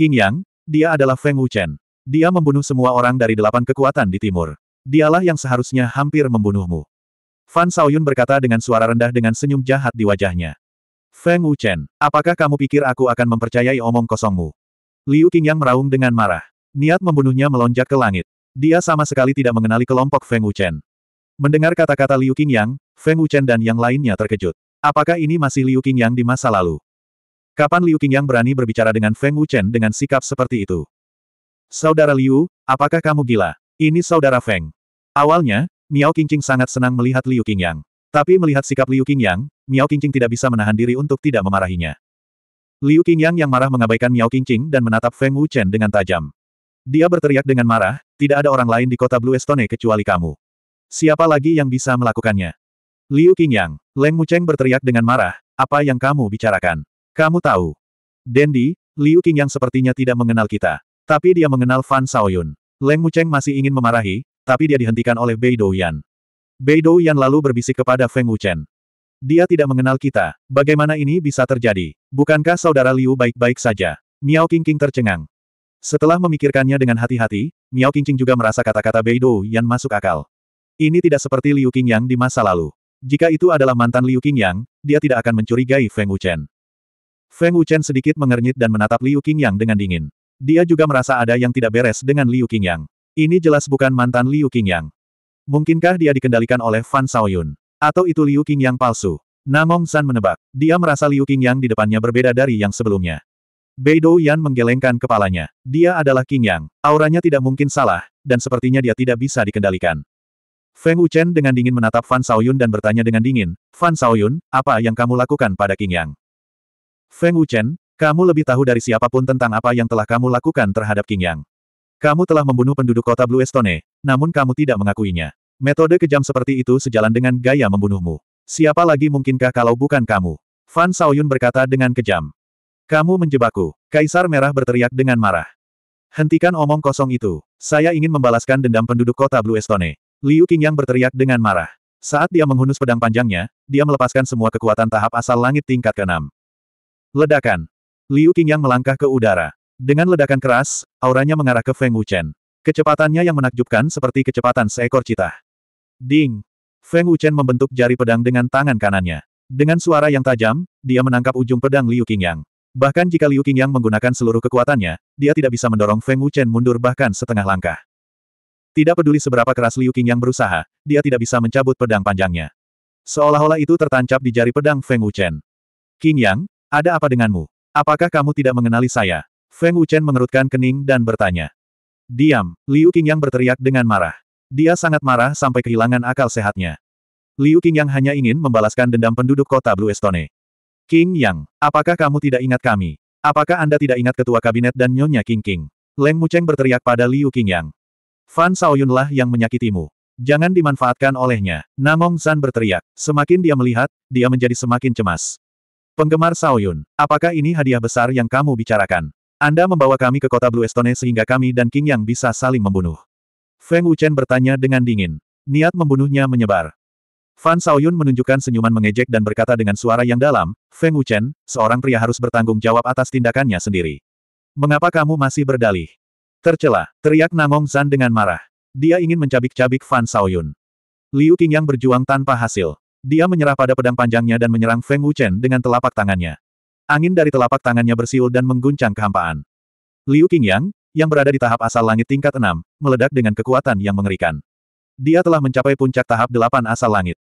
King Yang, dia adalah Feng Wuchen. Dia membunuh semua orang dari delapan kekuatan di timur. Dialah yang seharusnya hampir membunuhmu. Fan Saoyun berkata dengan suara rendah dengan senyum jahat di wajahnya. Feng Wuchen, apakah kamu pikir aku akan mempercayai omong kosongmu? Liu Qingyang meraung dengan marah. Niat membunuhnya melonjak ke langit. Dia sama sekali tidak mengenali kelompok Feng Wuchen. Mendengar kata-kata Liu Qingyang, Feng Wuchen dan yang lainnya terkejut. Apakah ini masih Liu Qingyang di masa lalu? Kapan Liu Qingyang berani berbicara dengan Feng Wuchen dengan sikap seperti itu? Saudara Liu, apakah kamu gila? Ini saudara Feng. Awalnya, Miao Qingqing sangat senang melihat Liu Qingyang. Tapi melihat sikap Liu Qingyang, Miao Qingqing tidak bisa menahan diri untuk tidak memarahinya. Liu Qingyang yang marah mengabaikan Miao Qingqing dan menatap Feng Wuchen dengan tajam. Dia berteriak dengan marah, tidak ada orang lain di kota Blue Estone kecuali kamu. Siapa lagi yang bisa melakukannya? Liu Qingyang, Leng Mucheng berteriak dengan marah, apa yang kamu bicarakan? Kamu tahu. Dendi, Liu King yang sepertinya tidak mengenal kita. Tapi dia mengenal Fan Xiaoyun. Leng Mucheng masih ingin memarahi, tapi dia dihentikan oleh Bei Douyan. Bei Douyan lalu berbisik kepada Feng Wuchen. Dia tidak mengenal kita. Bagaimana ini bisa terjadi? Bukankah saudara Liu baik-baik saja? Miao King King tercengang. Setelah memikirkannya dengan hati-hati, Miao King King juga merasa kata-kata Bei Douyan masuk akal. Ini tidak seperti Liu yang di masa lalu. Jika itu adalah mantan Liu yang, dia tidak akan mencurigai Feng Wuchen. Feng Wuchen sedikit mengernyit dan menatap Liu Qingyang dengan dingin. Dia juga merasa ada yang tidak beres dengan Liu Qingyang. Ini jelas bukan mantan Liu Qingyang. Mungkinkah dia dikendalikan oleh Fan Xiaoyun? Atau itu Liu Qingyang palsu? Namong San menebak. Dia merasa Liu Qingyang di depannya berbeda dari yang sebelumnya. Beidou Yan menggelengkan kepalanya. Dia adalah Qingyang. Auranya tidak mungkin salah, dan sepertinya dia tidak bisa dikendalikan. Feng Wuchen dengan dingin menatap Fan Xiaoyun dan bertanya dengan dingin, Fan Xiaoyun, apa yang kamu lakukan pada Qingyang? Feng Wuchen, kamu lebih tahu dari siapapun tentang apa yang telah kamu lakukan terhadap King Yang. Kamu telah membunuh penduduk kota Blue Estone, namun kamu tidak mengakuinya. Metode kejam seperti itu sejalan dengan gaya membunuhmu. Siapa lagi mungkinkah kalau bukan kamu? Fan Saoyun berkata dengan kejam. Kamu menjebakku. Kaisar Merah berteriak dengan marah. Hentikan omong kosong itu. Saya ingin membalaskan dendam penduduk kota Blue Estone. Liu King Yang berteriak dengan marah. Saat dia menghunus pedang panjangnya, dia melepaskan semua kekuatan tahap asal langit tingkat keenam. Ledakan. Liu Qingyang melangkah ke udara. Dengan ledakan keras, auranya mengarah ke Feng Wuchen. Kecepatannya yang menakjubkan seperti kecepatan seekor cita. Ding! Feng Wuchen membentuk jari pedang dengan tangan kanannya. Dengan suara yang tajam, dia menangkap ujung pedang Liu Qingyang. Bahkan jika Liu Qingyang menggunakan seluruh kekuatannya, dia tidak bisa mendorong Feng Wuchen mundur bahkan setengah langkah. Tidak peduli seberapa keras Liu Qingyang berusaha, dia tidak bisa mencabut pedang panjangnya. Seolah-olah itu tertancap di jari pedang Feng Wuchen. Qingyang, ada apa denganmu? Apakah kamu tidak mengenali saya? Feng Wuchen mengerutkan kening dan bertanya. Diam, Liu Qingyang berteriak dengan marah. Dia sangat marah sampai kehilangan akal sehatnya. Liu Qingyang hanya ingin membalaskan dendam penduduk kota Blue Estone. King Yang, apakah kamu tidak ingat kami? Apakah Anda tidak ingat ketua kabinet dan nyonya King King? Leng Mucheng berteriak pada Liu Qingyang. Fan Saoyunlah yang menyakitimu. Jangan dimanfaatkan olehnya. Namong San berteriak. Semakin dia melihat, dia menjadi semakin cemas. Penggemar Saoyun, apakah ini hadiah besar yang kamu bicarakan? Anda membawa kami ke kota Blue Estone sehingga kami dan King Yang bisa saling membunuh. Feng Wuchen bertanya dengan dingin. Niat membunuhnya menyebar. Fan Saoyun menunjukkan senyuman mengejek dan berkata dengan suara yang dalam, Feng Wuchen, seorang pria harus bertanggung jawab atas tindakannya sendiri. Mengapa kamu masih berdalih? Tercelah, teriak Nangong Zan dengan marah. Dia ingin mencabik-cabik Fan Saoyun. Liu Qingyang berjuang tanpa hasil. Dia menyerah pada pedang panjangnya dan menyerang Feng Wuchen dengan telapak tangannya. Angin dari telapak tangannya bersiul dan mengguncang kehampaan. Liu Qingyang, yang berada di tahap asal langit tingkat 6, meledak dengan kekuatan yang mengerikan. Dia telah mencapai puncak tahap 8 asal langit.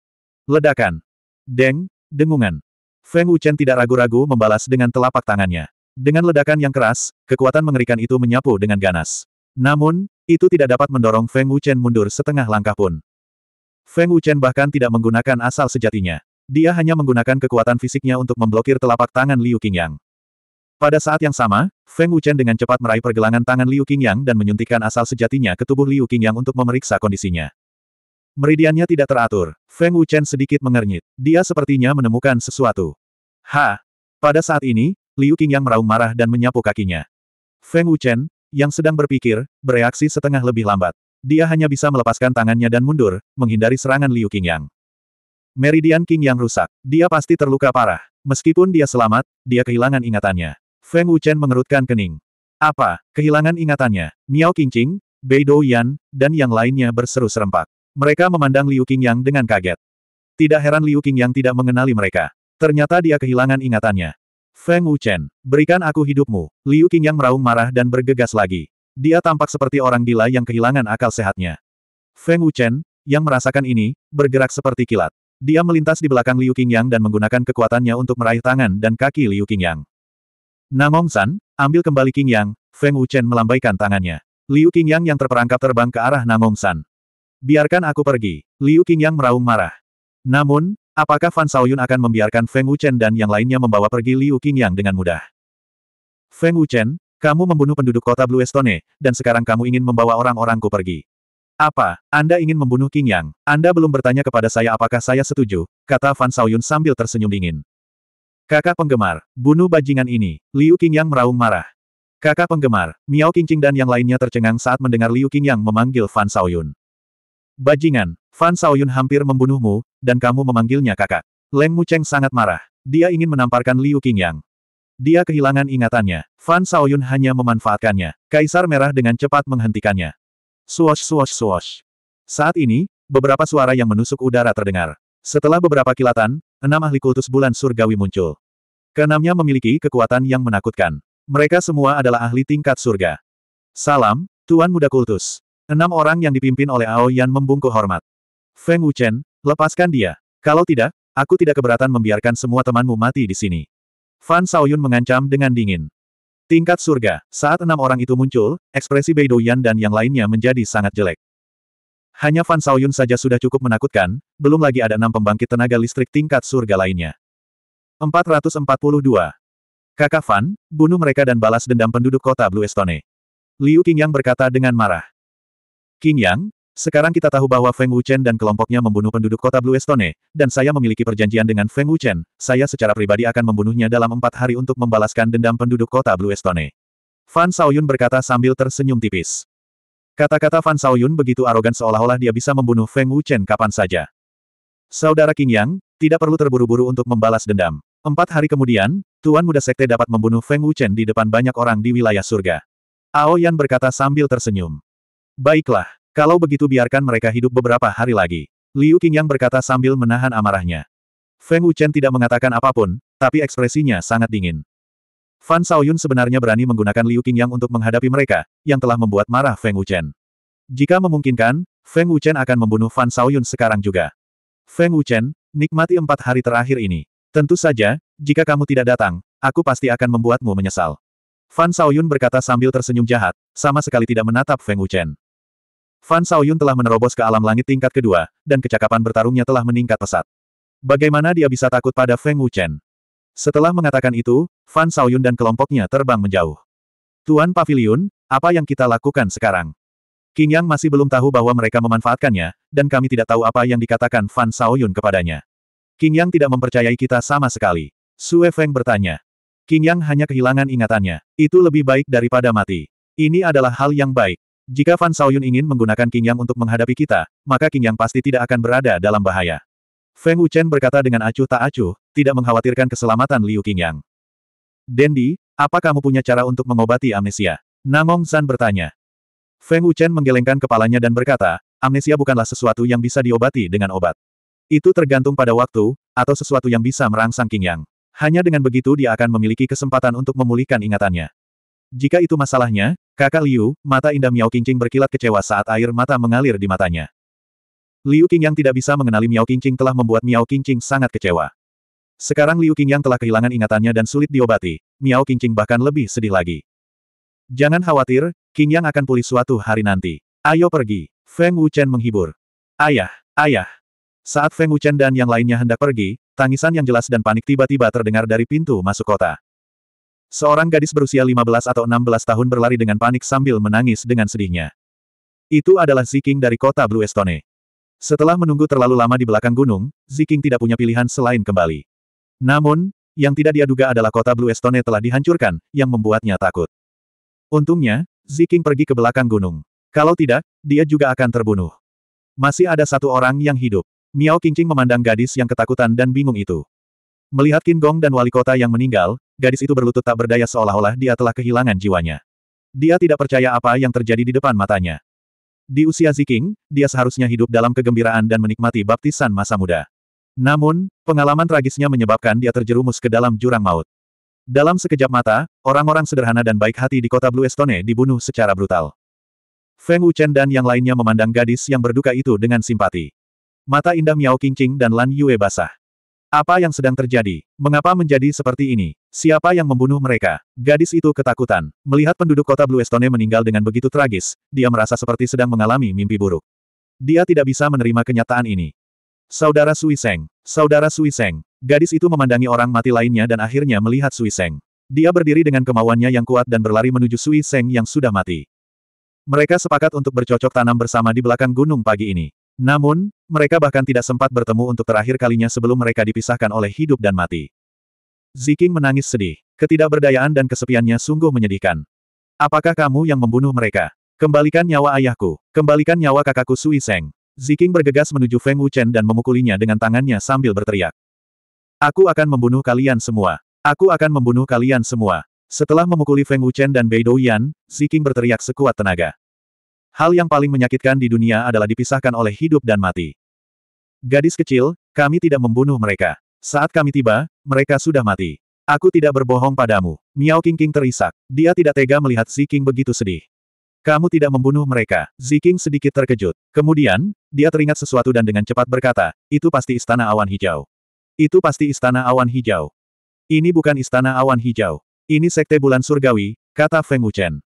Ledakan. Deng, dengungan. Feng Wuchen tidak ragu-ragu membalas dengan telapak tangannya. Dengan ledakan yang keras, kekuatan mengerikan itu menyapu dengan ganas. Namun, itu tidak dapat mendorong Feng Wuchen mundur setengah langkah pun. Feng Wuchen bahkan tidak menggunakan asal sejatinya. Dia hanya menggunakan kekuatan fisiknya untuk memblokir telapak tangan Liu Qingyang. Pada saat yang sama, Feng Wuchen dengan cepat meraih pergelangan tangan Liu Qingyang dan menyuntikkan asal sejatinya ke tubuh Liu Qingyang untuk memeriksa kondisinya. Meridiannya tidak teratur. Feng Wuchen sedikit mengernyit. Dia sepertinya menemukan sesuatu. Ha! Pada saat ini, Liu Qingyang meraung marah dan menyapu kakinya. Feng Wuchen, yang sedang berpikir, bereaksi setengah lebih lambat. Dia hanya bisa melepaskan tangannya dan mundur, menghindari serangan Liu Qingyang. Meridian Qingyang rusak. Dia pasti terluka parah. Meskipun dia selamat, dia kehilangan ingatannya. Feng Wuchen mengerutkan kening. Apa? Kehilangan ingatannya. Miao Qingqing, Bei Douyan, dan yang lainnya berseru serempak. Mereka memandang Liu Qingyang dengan kaget. Tidak heran Liu Qingyang tidak mengenali mereka. Ternyata dia kehilangan ingatannya. Feng Wuchen, berikan aku hidupmu. Liu Qingyang meraung marah dan bergegas lagi. Dia tampak seperti orang gila yang kehilangan akal sehatnya. Feng Wuchen, yang merasakan ini, bergerak seperti kilat. Dia melintas di belakang Liu Qingyang dan menggunakan kekuatannya untuk meraih tangan dan kaki Liu Qingyang. Namong San, ambil kembali Qingyang, Feng Wuchen melambaikan tangannya. Liu Qingyang yang terperangkap terbang ke arah Namong San. Biarkan aku pergi, Liu Qingyang meraung marah. Namun, apakah Fan Shaoyun akan membiarkan Feng Wuchen dan yang lainnya membawa pergi Liu Qingyang dengan mudah? Feng Wuchen, kamu membunuh penduduk kota Blue Stone, dan sekarang kamu ingin membawa orang-orangku pergi. Apa, Anda ingin membunuh King Yang? Anda belum bertanya kepada saya apakah saya setuju, kata Fan Saoyun sambil tersenyum dingin. Kakak penggemar, bunuh bajingan ini, Liu King Yang meraung marah. Kakak penggemar, Miao Qingqing dan yang lainnya tercengang saat mendengar Liu King Yang memanggil Fan Saoyun. Bajingan, Fan Saoyun hampir membunuhmu, dan kamu memanggilnya kakak. Leng Mucheng sangat marah. Dia ingin menamparkan Liu King Yang, dia kehilangan ingatannya. Fan Saoyun hanya memanfaatkannya. Kaisar Merah dengan cepat menghentikannya. Suosh suosh suosh. Saat ini, beberapa suara yang menusuk udara terdengar. Setelah beberapa kilatan, enam ahli kultus bulan surgawi muncul. Keenamnya memiliki kekuatan yang menakutkan. Mereka semua adalah ahli tingkat surga. Salam, Tuan Muda Kultus. Enam orang yang dipimpin oleh Ao Yan membungkuk hormat. Feng Wuchen, lepaskan dia. Kalau tidak, aku tidak keberatan membiarkan semua temanmu mati di sini. Fan Saoyun mengancam dengan dingin. Tingkat surga, saat enam orang itu muncul, ekspresi Bei Yan dan yang lainnya menjadi sangat jelek. Hanya Fan Saoyun saja sudah cukup menakutkan, belum lagi ada enam pembangkit tenaga listrik tingkat surga lainnya. 442. Kakak Fan, bunuh mereka dan balas dendam penduduk kota Blue Estone. Liu Qingyang berkata dengan marah. Qingyang, sekarang kita tahu bahwa Feng Wuchen dan kelompoknya membunuh penduduk kota Blue Estone, dan saya memiliki perjanjian dengan Feng Wuchen, saya secara pribadi akan membunuhnya dalam empat hari untuk membalaskan dendam penduduk kota Blue Estone. Fan Saoyun berkata sambil tersenyum tipis. Kata-kata Fan Saoyun begitu arogan seolah-olah dia bisa membunuh Feng Wuchen kapan saja. Saudara King Yang, tidak perlu terburu-buru untuk membalas dendam. Empat hari kemudian, Tuan Muda Sekte dapat membunuh Feng Wuchen di depan banyak orang di wilayah surga. Ao Yan berkata sambil tersenyum. Baiklah, kalau begitu biarkan mereka hidup beberapa hari lagi. Liu Qingyang berkata sambil menahan amarahnya. Feng Wuchen tidak mengatakan apapun, tapi ekspresinya sangat dingin. Fan Xiaoyun sebenarnya berani menggunakan Liu Qingyang untuk menghadapi mereka, yang telah membuat marah Feng Wuchen. Jika memungkinkan, Feng Wuchen akan membunuh Fan Xiaoyun sekarang juga. Feng Wuchen, nikmati empat hari terakhir ini. Tentu saja, jika kamu tidak datang, aku pasti akan membuatmu menyesal. Fan Xiaoyun berkata sambil tersenyum jahat, sama sekali tidak menatap Feng Wuchen. Fan Saoyun telah menerobos ke alam langit tingkat kedua, dan kecakapan bertarungnya telah meningkat pesat. Bagaimana dia bisa takut pada Feng Wuchen? Setelah mengatakan itu, Fan Saoyun dan kelompoknya terbang menjauh. Tuan Pavilion, apa yang kita lakukan sekarang? King Yang masih belum tahu bahwa mereka memanfaatkannya, dan kami tidak tahu apa yang dikatakan Fan Saoyun kepadanya. King Yang tidak mempercayai kita sama sekali. Sue Feng bertanya. King Yang hanya kehilangan ingatannya. Itu lebih baik daripada mati. Ini adalah hal yang baik. Jika Fan Saoyun ingin menggunakan King Yang untuk menghadapi kita, maka King Yang pasti tidak akan berada dalam bahaya. Feng Wuchen berkata dengan acuh tak acuh, tidak mengkhawatirkan keselamatan Liu King Yang. Dendi, apa kamu punya cara untuk mengobati amnesia? Namong San bertanya. Feng Wuchen menggelengkan kepalanya dan berkata, amnesia bukanlah sesuatu yang bisa diobati dengan obat. Itu tergantung pada waktu, atau sesuatu yang bisa merangsang King Yang. Hanya dengan begitu dia akan memiliki kesempatan untuk memulihkan ingatannya. Jika itu masalahnya, Kakak Liu, mata indah Miao Qingqing berkilat kecewa saat air mata mengalir di matanya. Liu Qing yang tidak bisa mengenali Miao Qingqing telah membuat Miao Qingqing sangat kecewa. Sekarang Liu Qing yang telah kehilangan ingatannya dan sulit diobati, Miao Qingqing bahkan lebih sedih lagi. Jangan khawatir, King Yang akan pulih suatu hari nanti. Ayo pergi. Feng Wuchen menghibur. Ayah, ayah. Saat Feng Wuchen dan yang lainnya hendak pergi, tangisan yang jelas dan panik tiba-tiba terdengar dari pintu masuk kota. Seorang gadis berusia 15 atau 16 tahun berlari dengan panik sambil menangis dengan sedihnya. Itu adalah Ziking dari kota Blue Estone. Setelah menunggu terlalu lama di belakang gunung, Ziking tidak punya pilihan selain kembali. Namun, yang tidak dia duga adalah kota Blue Estone telah dihancurkan, yang membuatnya takut. Untungnya, Ziking pergi ke belakang gunung. Kalau tidak, dia juga akan terbunuh. Masih ada satu orang yang hidup. Miao Qingqing memandang gadis yang ketakutan dan bingung itu. Melihat King Gong dan wali kota yang meninggal, gadis itu berlutut tak berdaya seolah-olah dia telah kehilangan jiwanya. Dia tidak percaya apa yang terjadi di depan matanya. Di usia Ziking, dia seharusnya hidup dalam kegembiraan dan menikmati baptisan masa muda. Namun, pengalaman tragisnya menyebabkan dia terjerumus ke dalam jurang maut. Dalam sekejap mata, orang-orang sederhana dan baik hati di kota Blue Estone dibunuh secara brutal. Feng Wuchen dan yang lainnya memandang gadis yang berduka itu dengan simpati. Mata indah Miao Qingqing dan Lan Yue basah. Apa yang sedang terjadi? Mengapa menjadi seperti ini? Siapa yang membunuh mereka? Gadis itu ketakutan. Melihat penduduk kota Blue Estone meninggal dengan begitu tragis, dia merasa seperti sedang mengalami mimpi buruk. Dia tidak bisa menerima kenyataan ini. Saudara Suiseng. Saudara Suiseng. Gadis itu memandangi orang mati lainnya dan akhirnya melihat Suiseng. Dia berdiri dengan kemauannya yang kuat dan berlari menuju Sui Seng yang sudah mati. Mereka sepakat untuk bercocok tanam bersama di belakang gunung pagi ini. Namun, mereka bahkan tidak sempat bertemu untuk terakhir kalinya sebelum mereka dipisahkan oleh hidup dan mati. Ziking menangis sedih. Ketidakberdayaan dan kesepiannya sungguh menyedihkan. Apakah kamu yang membunuh mereka? Kembalikan nyawa ayahku. Kembalikan nyawa kakakku Sui Seng. Ziking bergegas menuju Feng Wuchen dan memukulinya dengan tangannya sambil berteriak. Aku akan membunuh kalian semua. Aku akan membunuh kalian semua. Setelah memukuli Feng Wuchen dan Bei Douyan, Ziking berteriak sekuat tenaga. Hal yang paling menyakitkan di dunia adalah dipisahkan oleh hidup dan mati. Gadis kecil, kami tidak membunuh mereka. Saat kami tiba, mereka sudah mati. Aku tidak berbohong padamu. Miao King King terisak. Dia tidak tega melihat King begitu sedih. Kamu tidak membunuh mereka. King sedikit terkejut. Kemudian, dia teringat sesuatu dan dengan cepat berkata, itu pasti istana awan hijau. Itu pasti istana awan hijau. Ini bukan istana awan hijau. Ini sekte bulan surgawi, kata Feng Wuchen.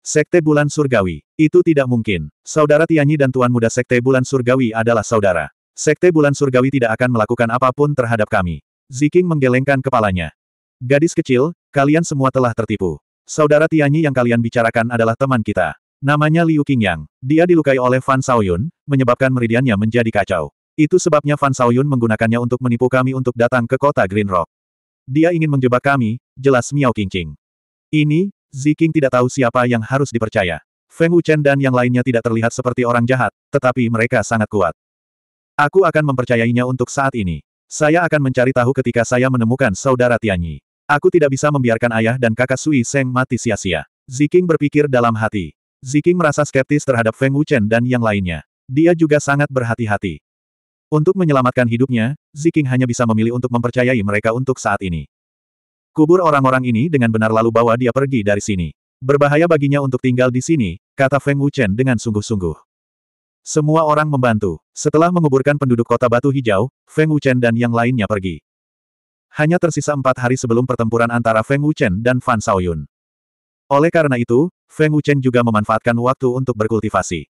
Sekte Bulan Surgawi. Itu tidak mungkin. Saudara Tianyi dan Tuan Muda Sekte Bulan Surgawi adalah saudara. Sekte Bulan Surgawi tidak akan melakukan apapun terhadap kami. Ziking menggelengkan kepalanya. Gadis kecil, kalian semua telah tertipu. Saudara Tianyi yang kalian bicarakan adalah teman kita. Namanya Liu Qingyang. Dia dilukai oleh Fan Saoyun, menyebabkan meridiannya menjadi kacau. Itu sebabnya Fan Saoyun menggunakannya untuk menipu kami untuk datang ke kota Green Rock. Dia ingin menjebak kami, jelas Miao Qingqing. Ini, Ziking tidak tahu siapa yang harus dipercaya. Feng Wuchen dan yang lainnya tidak terlihat seperti orang jahat, tetapi mereka sangat kuat. Aku akan mempercayainya untuk saat ini. Saya akan mencari tahu ketika saya menemukan saudara Tianyi. Aku tidak bisa membiarkan ayah dan kakak Sui Seng mati sia-sia. Ziking berpikir dalam hati. Ziking merasa skeptis terhadap Feng Wuchen dan yang lainnya. Dia juga sangat berhati-hati. Untuk menyelamatkan hidupnya, Ziking hanya bisa memilih untuk mempercayai mereka untuk saat ini. Kubur orang-orang ini dengan benar lalu bawa dia pergi dari sini. Berbahaya baginya untuk tinggal di sini, kata Feng Wuchen dengan sungguh-sungguh. Semua orang membantu. Setelah menguburkan penduduk kota batu hijau, Feng Wuchen dan yang lainnya pergi. Hanya tersisa empat hari sebelum pertempuran antara Feng Wuchen dan Fan Shaoyun. Oleh karena itu, Feng Wuchen juga memanfaatkan waktu untuk berkultivasi.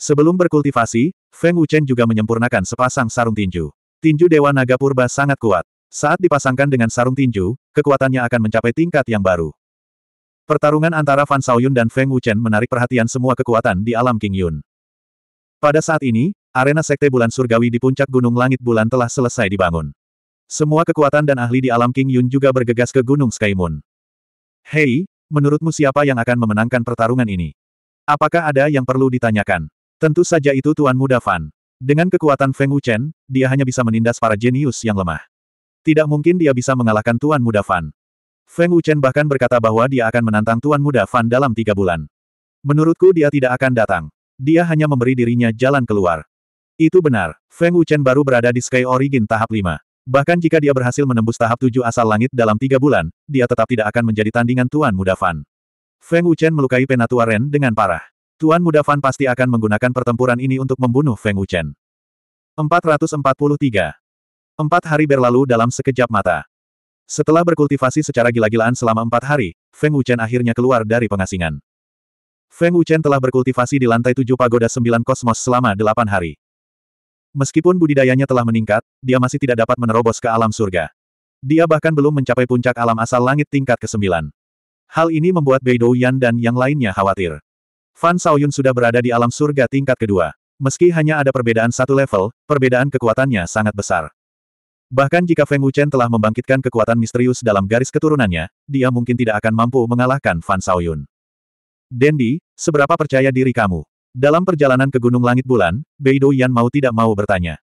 Sebelum berkultivasi, Feng Wuchen juga menyempurnakan sepasang sarung tinju. Tinju Dewa Naga Purba sangat kuat. Saat dipasangkan dengan sarung tinju, kekuatannya akan mencapai tingkat yang baru. Pertarungan antara Fan Xiaoyun dan Feng Wuchen menarik perhatian semua kekuatan di alam King Yun. Pada saat ini, arena Sekte Bulan Surgawi di puncak Gunung Langit Bulan telah selesai dibangun. Semua kekuatan dan ahli di alam King Yun juga bergegas ke Gunung Sky Moon. Hei, menurutmu siapa yang akan memenangkan pertarungan ini? Apakah ada yang perlu ditanyakan? Tentu saja itu Tuan Muda Fan. Dengan kekuatan Feng Wuchen, dia hanya bisa menindas para jenius yang lemah. Tidak mungkin dia bisa mengalahkan Tuan Muda Fan. Feng Wuchen bahkan berkata bahwa dia akan menantang Tuan Muda Fan dalam tiga bulan. Menurutku dia tidak akan datang. Dia hanya memberi dirinya jalan keluar. Itu benar, Feng Wuchen baru berada di Sky Origin tahap 5. Bahkan jika dia berhasil menembus tahap tujuh asal langit dalam tiga bulan, dia tetap tidak akan menjadi tandingan Tuan Muda Fan. Feng Wuchen melukai Penatua Ren dengan parah. Tuan Muda Fan pasti akan menggunakan pertempuran ini untuk membunuh Feng Wuchen. 443. Empat hari berlalu dalam sekejap mata. Setelah berkultivasi secara gila-gilaan selama empat hari, Feng Wuchen akhirnya keluar dari pengasingan. Feng Wuchen telah berkultivasi di lantai tujuh pagoda sembilan kosmos selama delapan hari. Meskipun budidayanya telah meningkat, dia masih tidak dapat menerobos ke alam surga. Dia bahkan belum mencapai puncak alam asal langit tingkat ke-9. Hal ini membuat Bei Douyan dan yang lainnya khawatir. Fan Saoyun sudah berada di alam surga tingkat kedua. Meski hanya ada perbedaan satu level, perbedaan kekuatannya sangat besar. Bahkan jika Feng Wuchen telah membangkitkan kekuatan misterius dalam garis keturunannya, dia mungkin tidak akan mampu mengalahkan Fan Xiaoyun. Dendi, seberapa percaya diri kamu? Dalam perjalanan ke Gunung Langit Bulan, Beidou Yan mau tidak mau bertanya.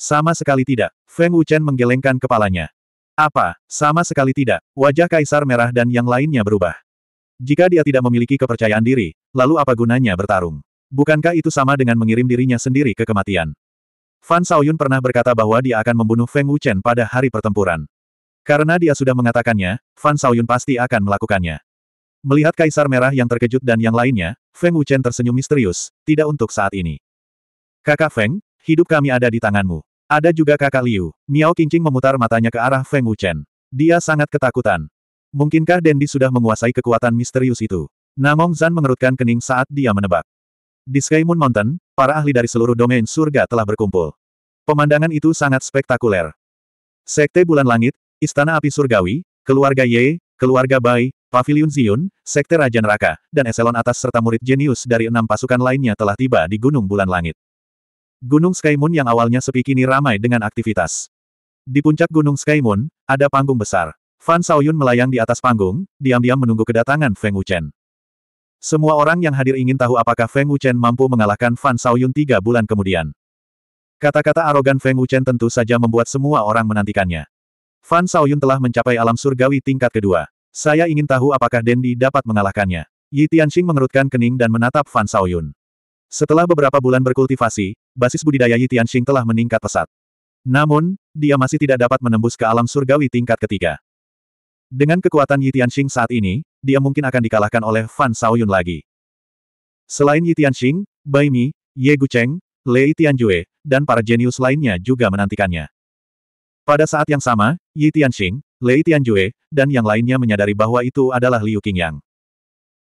Sama sekali tidak, Feng Wuchen menggelengkan kepalanya. Apa, sama sekali tidak, wajah Kaisar Merah dan yang lainnya berubah. Jika dia tidak memiliki kepercayaan diri, lalu apa gunanya bertarung? Bukankah itu sama dengan mengirim dirinya sendiri ke kematian? Fan Saoyun pernah berkata bahwa dia akan membunuh Feng Wuchen pada hari pertempuran. Karena dia sudah mengatakannya, Fan Saoyun pasti akan melakukannya. Melihat Kaisar Merah yang terkejut dan yang lainnya, Feng Wuchen tersenyum misterius, tidak untuk saat ini. Kakak Feng, hidup kami ada di tanganmu. Ada juga kakak Liu. Miao Qingqing memutar matanya ke arah Feng Wuchen. Dia sangat ketakutan. Mungkinkah Dendi sudah menguasai kekuatan misterius itu? Namong Zan mengerutkan kening saat dia menebak. Di Sky Moon Mountain, Para ahli dari seluruh domain surga telah berkumpul. Pemandangan itu sangat spektakuler. Sekte Bulan Langit, Istana Api Surgawi, keluarga Ye, keluarga Bai, Pavilion Ziyun, Sekte Raja Neraka, dan eselon atas serta murid jenius dari enam pasukan lainnya telah tiba di Gunung Bulan Langit. Gunung Sky yang awalnya sepi kini ramai dengan aktivitas. Di puncak Gunung Sky ada panggung besar. Fan Saoyun melayang di atas panggung, diam-diam menunggu kedatangan Feng Wuchen. Semua orang yang hadir ingin tahu apakah Feng Wuchen mampu mengalahkan Fan Shaoyun tiga bulan kemudian. Kata-kata arogan Feng Wuchen tentu saja membuat semua orang menantikannya. Fan Shaoyun telah mencapai alam surgawi tingkat kedua. Saya ingin tahu apakah Dendi dapat mengalahkannya. Yi Tianxing mengerutkan kening dan menatap Fan Shaoyun. Setelah beberapa bulan berkultivasi, basis budidaya Yi Tianxing telah meningkat pesat. Namun, dia masih tidak dapat menembus ke alam surgawi tingkat ketiga. Dengan kekuatan Yi Tianxing saat ini, dia mungkin akan dikalahkan oleh Fan Saoyun lagi. Selain Yi Tianxing, Bai Mi, Ye Gu Cheng, Lei Tianjue, dan para jenius lainnya juga menantikannya. Pada saat yang sama, Yi Tianxing, Lei Tianjue, dan yang lainnya menyadari bahwa itu adalah Liu Qingyang.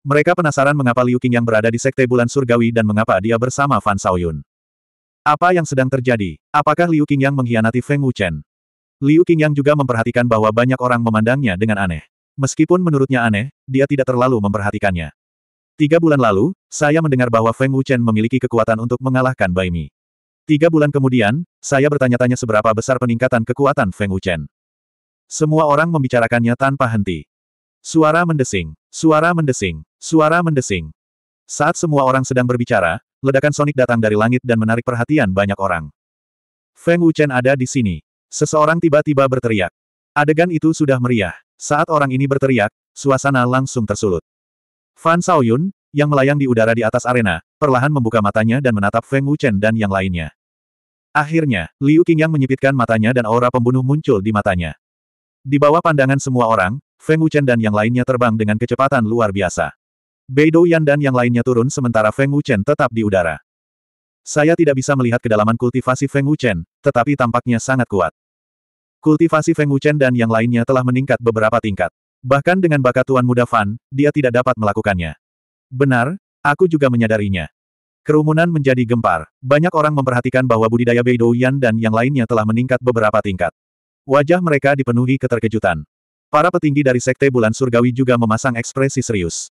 Mereka penasaran mengapa Liu Qingyang berada di Sekte Bulan Surgawi dan mengapa dia bersama Fan Saoyun. Apa yang sedang terjadi? Apakah Liu Qingyang mengkhianati Feng Wuchen? Liu Qingyang juga memperhatikan bahwa banyak orang memandangnya dengan aneh. Meskipun menurutnya aneh, dia tidak terlalu memperhatikannya. Tiga bulan lalu, saya mendengar bahwa Feng Wuchen memiliki kekuatan untuk mengalahkan Bai Mi. Tiga bulan kemudian, saya bertanya-tanya seberapa besar peningkatan kekuatan Feng Wuchen. Semua orang membicarakannya tanpa henti. Suara mendesing, suara mendesing, suara mendesing. Saat semua orang sedang berbicara, ledakan sonik datang dari langit dan menarik perhatian banyak orang. Feng Wuchen ada di sini. Seseorang tiba-tiba berteriak. Adegan itu sudah meriah. Saat orang ini berteriak, suasana langsung tersulut. Fan Saoyun, yang melayang di udara di atas arena, perlahan membuka matanya dan menatap Feng Wuchen dan yang lainnya. Akhirnya, Liu Qingyang menyipitkan matanya dan aura pembunuh muncul di matanya. Di bawah pandangan semua orang, Feng Wuchen dan yang lainnya terbang dengan kecepatan luar biasa. Bei Douyan dan yang lainnya turun sementara Feng Wuchen tetap di udara. Saya tidak bisa melihat kedalaman kultivasi Feng Wuchen, tetapi tampaknya sangat kuat. Kultivasi Feng Wuchen dan yang lainnya telah meningkat beberapa tingkat. Bahkan dengan bakat Tuan Muda Fan, dia tidak dapat melakukannya. Benar, aku juga menyadarinya. Kerumunan menjadi gempar. Banyak orang memperhatikan bahwa budidaya Beidouyan dan yang lainnya telah meningkat beberapa tingkat. Wajah mereka dipenuhi keterkejutan. Para petinggi dari Sekte Bulan Surgawi juga memasang ekspresi serius.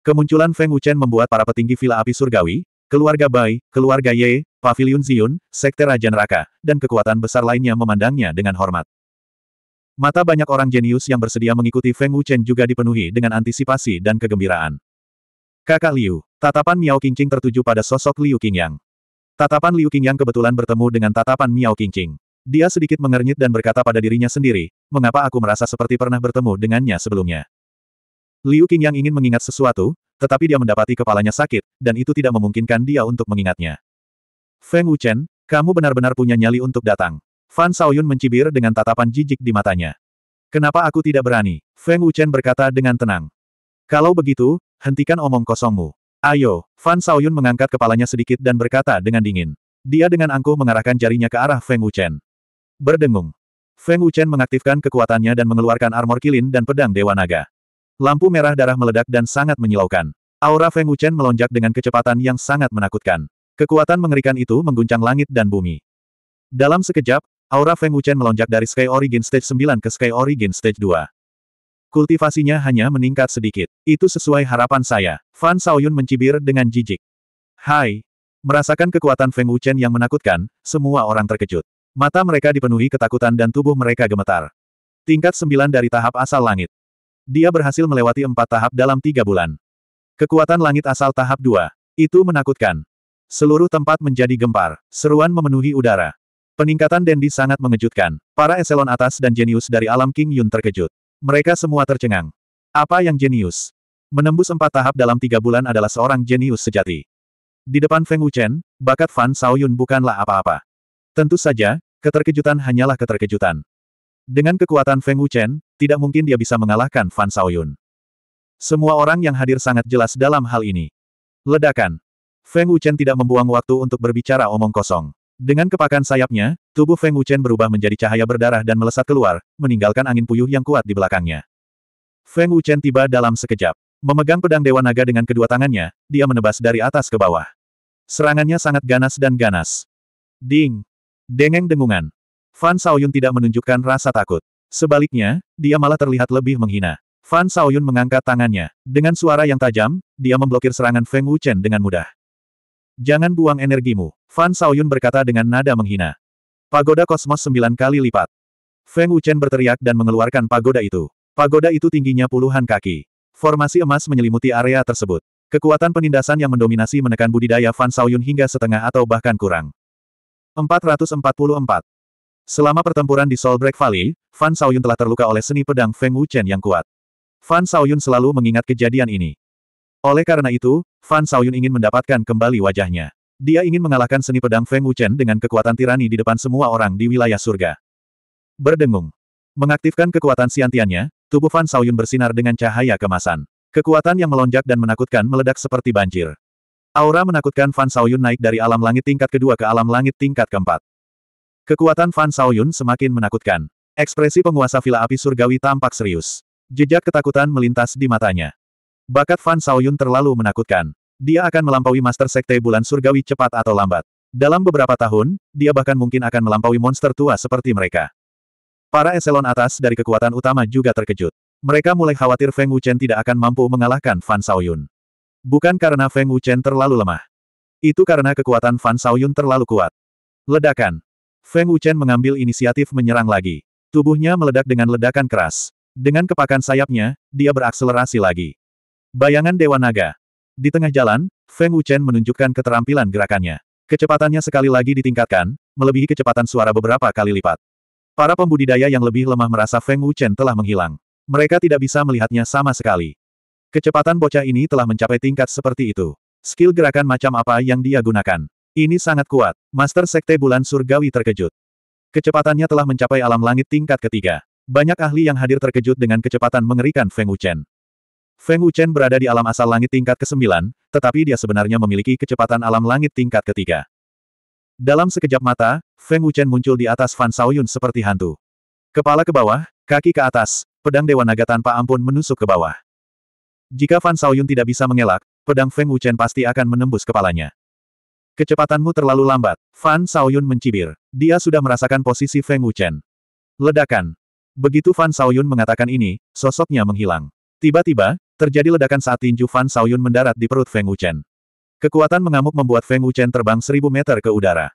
Kemunculan Feng Wuchen membuat para petinggi Villa Api Surgawi, Keluarga Bai, keluarga Ye, Paviliun Zion, Sekte Raja Neraka, dan kekuatan besar lainnya memandangnya dengan hormat. Mata banyak orang jenius yang bersedia mengikuti Feng Wuchen juga dipenuhi dengan antisipasi dan kegembiraan. Kakak Liu, tatapan Miao Qingqing tertuju pada sosok Liu Qingyang. Tatapan Liu Qingyang kebetulan bertemu dengan tatapan Miao Qingqing. Dia sedikit mengernyit dan berkata pada dirinya sendiri, mengapa aku merasa seperti pernah bertemu dengannya sebelumnya. Liu Qingyang ingin mengingat sesuatu, tetapi dia mendapati kepalanya sakit, dan itu tidak memungkinkan dia untuk mengingatnya. Feng Wuchen, kamu benar-benar punya nyali untuk datang. Fan Saoyun mencibir dengan tatapan jijik di matanya. Kenapa aku tidak berani? Feng Wuchen berkata dengan tenang. Kalau begitu, hentikan omong kosongmu. Ayo, Fan Saoyun mengangkat kepalanya sedikit dan berkata dengan dingin. Dia dengan angkuh mengarahkan jarinya ke arah Feng Wuchen. Berdengung. Feng Wuchen mengaktifkan kekuatannya dan mengeluarkan armor kilin dan pedang Dewa Naga. Lampu merah darah meledak dan sangat menyilaukan. Aura Feng Wuchen melonjak dengan kecepatan yang sangat menakutkan. Kekuatan mengerikan itu mengguncang langit dan bumi. Dalam sekejap, aura Feng Wuchen melonjak dari Sky Origin Stage 9 ke Sky Origin Stage 2. Kultivasinya hanya meningkat sedikit. Itu sesuai harapan saya. Fan Saoyun mencibir dengan jijik. Hai. Merasakan kekuatan Feng Wuchen yang menakutkan, semua orang terkejut. Mata mereka dipenuhi ketakutan dan tubuh mereka gemetar. Tingkat 9 dari tahap asal langit. Dia berhasil melewati empat tahap dalam tiga bulan. Kekuatan langit asal tahap dua. Itu menakutkan. Seluruh tempat menjadi gempar. Seruan memenuhi udara. Peningkatan Dendi sangat mengejutkan. Para eselon atas dan jenius dari alam King Yun terkejut. Mereka semua tercengang. Apa yang jenius? Menembus empat tahap dalam tiga bulan adalah seorang jenius sejati. Di depan Feng Wuchen, bakat Fan Saoyun bukanlah apa-apa. Tentu saja, keterkejutan hanyalah keterkejutan. Dengan kekuatan Feng Wuchen, tidak mungkin dia bisa mengalahkan Fan Xiaoyun. Semua orang yang hadir sangat jelas dalam hal ini. Ledakan. Feng Wuchen tidak membuang waktu untuk berbicara omong kosong. Dengan kepakan sayapnya, tubuh Feng Wuchen berubah menjadi cahaya berdarah dan melesat keluar, meninggalkan angin puyuh yang kuat di belakangnya. Feng Wuchen tiba dalam sekejap. Memegang pedang Dewa Naga dengan kedua tangannya, dia menebas dari atas ke bawah. Serangannya sangat ganas dan ganas. Ding! Dengeng dengungan. Fan Saoyun tidak menunjukkan rasa takut. Sebaliknya, dia malah terlihat lebih menghina. Fan Saoyun mengangkat tangannya. Dengan suara yang tajam, dia memblokir serangan Feng Wuchen dengan mudah. Jangan buang energimu, Fan Saoyun berkata dengan nada menghina. Pagoda kosmos sembilan kali lipat. Feng Wuchen berteriak dan mengeluarkan pagoda itu. Pagoda itu tingginya puluhan kaki. Formasi emas menyelimuti area tersebut. Kekuatan penindasan yang mendominasi menekan budidaya Fan Saoyun hingga setengah atau bahkan kurang. 444. Selama pertempuran di Solbreak Valley, Fan Saoyun telah terluka oleh seni pedang Feng Wuchen yang kuat. Fan Saoyun selalu mengingat kejadian ini. Oleh karena itu, Fan Saoyun ingin mendapatkan kembali wajahnya. Dia ingin mengalahkan seni pedang Feng Wuchen dengan kekuatan tirani di depan semua orang di wilayah surga. Berdengung. Mengaktifkan kekuatan siantiannya, tubuh Fan Saoyun bersinar dengan cahaya kemasan. Kekuatan yang melonjak dan menakutkan meledak seperti banjir. Aura menakutkan Fan Saoyun naik dari alam langit tingkat kedua ke alam langit tingkat keempat. Kekuatan Fan Xiaoyun semakin menakutkan. Ekspresi penguasa Vila Api Surgawi tampak serius. Jejak ketakutan melintas di matanya. Bakat Fan Xiaoyun terlalu menakutkan. Dia akan melampaui Master Sekte Bulan Surgawi cepat atau lambat. Dalam beberapa tahun, dia bahkan mungkin akan melampaui monster tua seperti mereka. Para eselon atas dari kekuatan utama juga terkejut. Mereka mulai khawatir Feng Wuchen tidak akan mampu mengalahkan Fan Xiaoyun. Bukan karena Feng Wuchen terlalu lemah. Itu karena kekuatan Fan Xiaoyun terlalu kuat. Ledakan. Feng Wuchen mengambil inisiatif menyerang lagi. Tubuhnya meledak dengan ledakan keras. Dengan kepakan sayapnya, dia berakselerasi lagi. Bayangan Dewa Naga. Di tengah jalan, Feng Wuchen menunjukkan keterampilan gerakannya. Kecepatannya sekali lagi ditingkatkan, melebihi kecepatan suara beberapa kali lipat. Para pembudidaya yang lebih lemah merasa Feng Wuchen telah menghilang. Mereka tidak bisa melihatnya sama sekali. Kecepatan bocah ini telah mencapai tingkat seperti itu. Skill gerakan macam apa yang dia gunakan? Ini sangat kuat. Master Sekte Bulan Surgawi terkejut. Kecepatannya telah mencapai alam langit tingkat ketiga. Banyak ahli yang hadir terkejut dengan kecepatan mengerikan Feng Wuchen. Feng Wuchen berada di alam asal langit tingkat ke-9, tetapi dia sebenarnya memiliki kecepatan alam langit tingkat ketiga. Dalam sekejap mata, Feng Wuchen muncul di atas Fan Saoyun seperti hantu. Kepala ke bawah, kaki ke atas, pedang Dewa Naga tanpa ampun menusuk ke bawah. Jika Fan Saoyun tidak bisa mengelak, pedang Feng Wuchen pasti akan menembus kepalanya. Kecepatanmu terlalu lambat. Fan Saoyun mencibir. Dia sudah merasakan posisi Feng Wuchen. Ledakan. Begitu Fan Saoyun mengatakan ini, sosoknya menghilang. Tiba-tiba, terjadi ledakan saat tinju Fan Saoyun mendarat di perut Feng Wuchen. Kekuatan mengamuk membuat Feng Wuchen terbang seribu meter ke udara.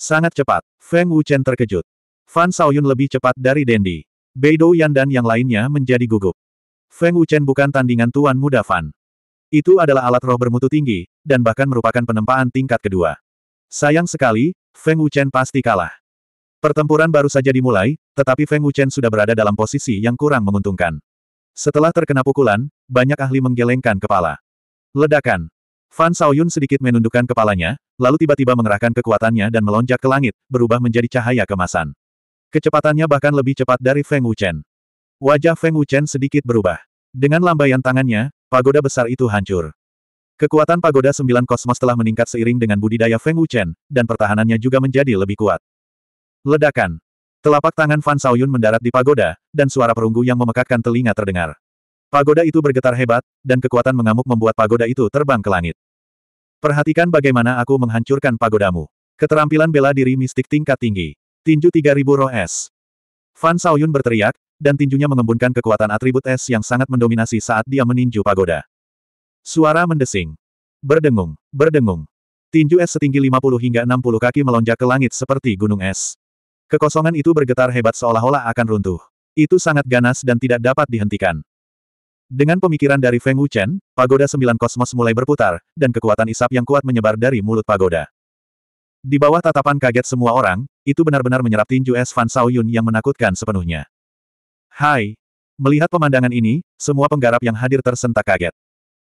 Sangat cepat. Feng Wuchen terkejut. Fan Saoyun lebih cepat dari Dendi. Beidou Yan dan yang lainnya menjadi gugup. Feng Wuchen bukan tandingan tuan muda Fan. Itu adalah alat roh bermutu tinggi, dan bahkan merupakan penempaan tingkat kedua. Sayang sekali, Feng Wuchen pasti kalah. Pertempuran baru saja dimulai, tetapi Feng Wuchen sudah berada dalam posisi yang kurang menguntungkan. Setelah terkena pukulan, banyak ahli menggelengkan kepala. Ledakan. Fan Saoyun sedikit menundukkan kepalanya, lalu tiba-tiba mengerahkan kekuatannya dan melonjak ke langit, berubah menjadi cahaya kemasan. Kecepatannya bahkan lebih cepat dari Feng Wuchen. Wajah Feng Wuchen sedikit berubah. Dengan lambaian tangannya, pagoda besar itu hancur. Kekuatan pagoda sembilan kosmos telah meningkat seiring dengan budidaya Feng Wuchen, dan pertahanannya juga menjadi lebih kuat. Ledakan. Telapak tangan Fan Saoyun mendarat di pagoda, dan suara perunggu yang memekakkan telinga terdengar. Pagoda itu bergetar hebat, dan kekuatan mengamuk membuat pagoda itu terbang ke langit. Perhatikan bagaimana aku menghancurkan pagodamu. Keterampilan bela diri mistik tingkat tinggi. Tinju 3000 roh es. Fan Saoyun berteriak, dan tinjunya mengembunkan kekuatan atribut es yang sangat mendominasi saat dia meninju pagoda. Suara mendesing. Berdengung, berdengung. Tinju es setinggi 50 hingga 60 kaki melonjak ke langit seperti gunung es. Kekosongan itu bergetar hebat seolah-olah akan runtuh. Itu sangat ganas dan tidak dapat dihentikan. Dengan pemikiran dari Feng Wuchen, pagoda sembilan kosmos mulai berputar, dan kekuatan isap yang kuat menyebar dari mulut pagoda. Di bawah tatapan kaget semua orang, itu benar-benar menyerap tinju es Fan Saoyun yang menakutkan sepenuhnya. Hai! Melihat pemandangan ini, semua penggarap yang hadir tersentak kaget.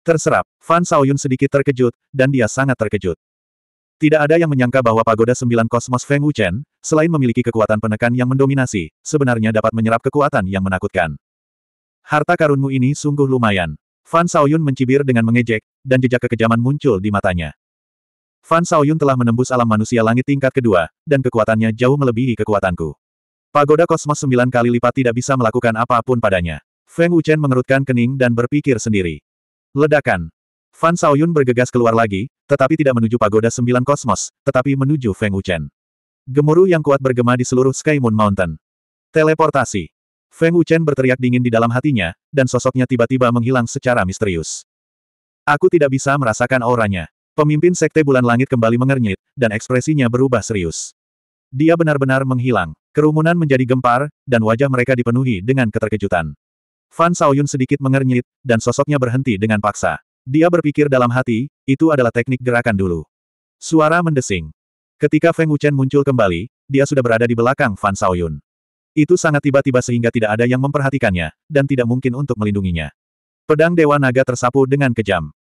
Terserap, Fan Saoyun sedikit terkejut, dan dia sangat terkejut. Tidak ada yang menyangka bahwa pagoda sembilan kosmos Feng Wuchen, selain memiliki kekuatan penekan yang mendominasi, sebenarnya dapat menyerap kekuatan yang menakutkan. Harta karunmu ini sungguh lumayan. Fan Saoyun mencibir dengan mengejek, dan jejak kekejaman muncul di matanya. Fan Saoyun telah menembus alam manusia langit tingkat kedua, dan kekuatannya jauh melebihi kekuatanku. Pagoda kosmos sembilan kali lipat tidak bisa melakukan apapun padanya. Feng Wuchen mengerutkan kening dan berpikir sendiri. Ledakan. Fan Saoyun bergegas keluar lagi, tetapi tidak menuju pagoda sembilan kosmos, tetapi menuju Feng Wuchen. Gemuruh yang kuat bergema di seluruh Sky Moon Mountain. Teleportasi. Feng Wuchen berteriak dingin di dalam hatinya, dan sosoknya tiba-tiba menghilang secara misterius. Aku tidak bisa merasakan auranya. Pemimpin Sekte Bulan Langit kembali mengernyit, dan ekspresinya berubah serius. Dia benar-benar menghilang. Kerumunan menjadi gempar, dan wajah mereka dipenuhi dengan keterkejutan. Fan Saoyun sedikit mengernyit, dan sosoknya berhenti dengan paksa. Dia berpikir dalam hati, itu adalah teknik gerakan dulu. Suara mendesing. Ketika Feng Wuchen muncul kembali, dia sudah berada di belakang Fan Saoyun. Itu sangat tiba-tiba sehingga tidak ada yang memperhatikannya, dan tidak mungkin untuk melindunginya. Pedang Dewa Naga tersapu dengan kejam.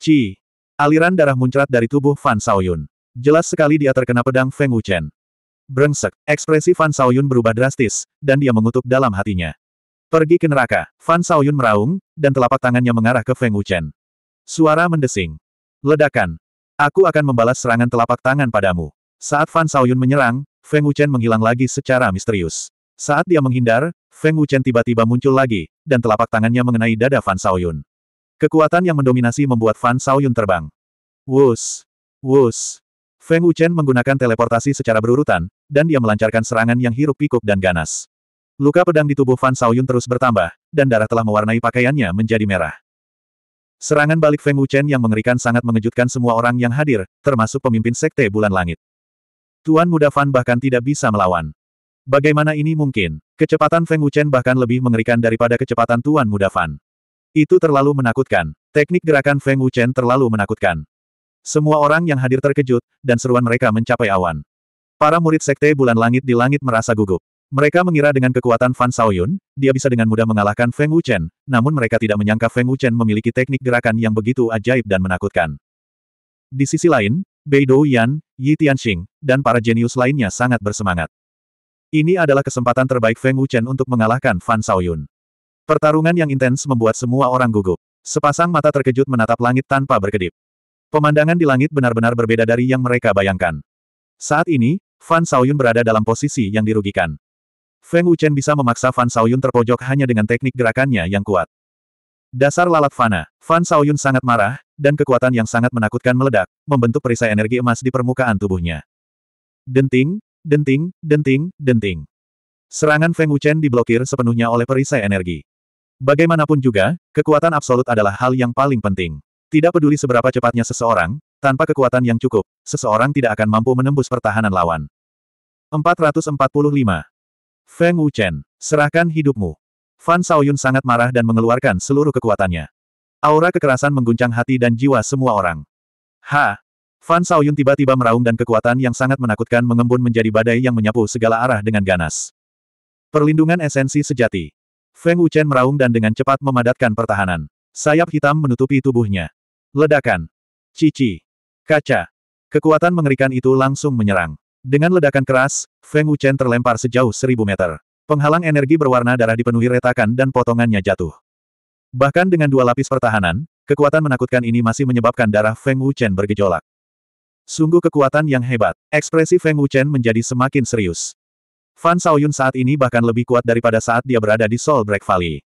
Ci! Aliran darah muncrat dari tubuh Fan Saoyun. Jelas sekali dia terkena pedang Feng Wuchen. Brengsek, ekspresi Fan Saoyun berubah drastis, dan dia mengutuk dalam hatinya. Pergi ke neraka, Fan Saoyun meraung, dan telapak tangannya mengarah ke Feng Wuchen. Suara mendesing. Ledakan. Aku akan membalas serangan telapak tangan padamu. Saat Fan Saoyun menyerang, Feng Wuchen menghilang lagi secara misterius. Saat dia menghindar, Feng Wuchen tiba-tiba muncul lagi, dan telapak tangannya mengenai dada Fan Saoyun. Kekuatan yang mendominasi membuat Fan Saoyun terbang. Wus! Wus! Feng Wuchen menggunakan teleportasi secara berurutan, dan dia melancarkan serangan yang hiruk pikuk dan ganas. Luka pedang di tubuh Fan Saoyun terus bertambah, dan darah telah mewarnai pakaiannya menjadi merah. Serangan balik Feng Wuchen yang mengerikan sangat mengejutkan semua orang yang hadir, termasuk pemimpin Sekte Bulan Langit. Tuan muda Fan bahkan tidak bisa melawan. Bagaimana ini mungkin? Kecepatan Feng Wuchen bahkan lebih mengerikan daripada kecepatan Tuan muda Fan. Itu terlalu menakutkan. Teknik gerakan Feng Wuchen terlalu menakutkan. Semua orang yang hadir terkejut, dan seruan mereka mencapai awan. Para murid Sekte Bulan Langit di langit merasa gugup. Mereka mengira dengan kekuatan Fan Xiaoyun, dia bisa dengan mudah mengalahkan Feng Wuchen, namun mereka tidak menyangka Feng Wuchen memiliki teknik gerakan yang begitu ajaib dan menakutkan. Di sisi lain, Bei Douyan, Yi Tianxing, dan para jenius lainnya sangat bersemangat. Ini adalah kesempatan terbaik Feng Wuchen untuk mengalahkan Fan Xiaoyun. Pertarungan yang intens membuat semua orang gugup. Sepasang mata terkejut menatap langit tanpa berkedip. Pemandangan di langit benar-benar berbeda dari yang mereka bayangkan. Saat ini, Fan Saoyun berada dalam posisi yang dirugikan. Feng Wuchen bisa memaksa Fan Saoyun terpojok hanya dengan teknik gerakannya yang kuat. Dasar lalat fana, Fan Saoyun sangat marah, dan kekuatan yang sangat menakutkan meledak, membentuk perisai energi emas di permukaan tubuhnya. Denting, denting, denting, denting. Serangan Feng Wuchen diblokir sepenuhnya oleh perisai energi. Bagaimanapun juga, kekuatan absolut adalah hal yang paling penting. Tidak peduli seberapa cepatnya seseorang, tanpa kekuatan yang cukup, seseorang tidak akan mampu menembus pertahanan lawan. 445. Feng Wuchen, serahkan hidupmu. Fan Saoyun sangat marah dan mengeluarkan seluruh kekuatannya. Aura kekerasan mengguncang hati dan jiwa semua orang. Ha! Fan Saoyun tiba-tiba meraung dan kekuatan yang sangat menakutkan mengembun menjadi badai yang menyapu segala arah dengan ganas. Perlindungan esensi sejati. Feng Wuchen meraung dan dengan cepat memadatkan pertahanan. Sayap hitam menutupi tubuhnya. Ledakan. Cici. Kaca. Kekuatan mengerikan itu langsung menyerang. Dengan ledakan keras, Feng Wuchen terlempar sejauh seribu meter. Penghalang energi berwarna darah dipenuhi retakan dan potongannya jatuh. Bahkan dengan dua lapis pertahanan, kekuatan menakutkan ini masih menyebabkan darah Feng Wuchen bergejolak. Sungguh kekuatan yang hebat. Ekspresi Feng Wuchen menjadi semakin serius. Fan Saoyun saat ini bahkan lebih kuat daripada saat dia berada di Soul Break Valley.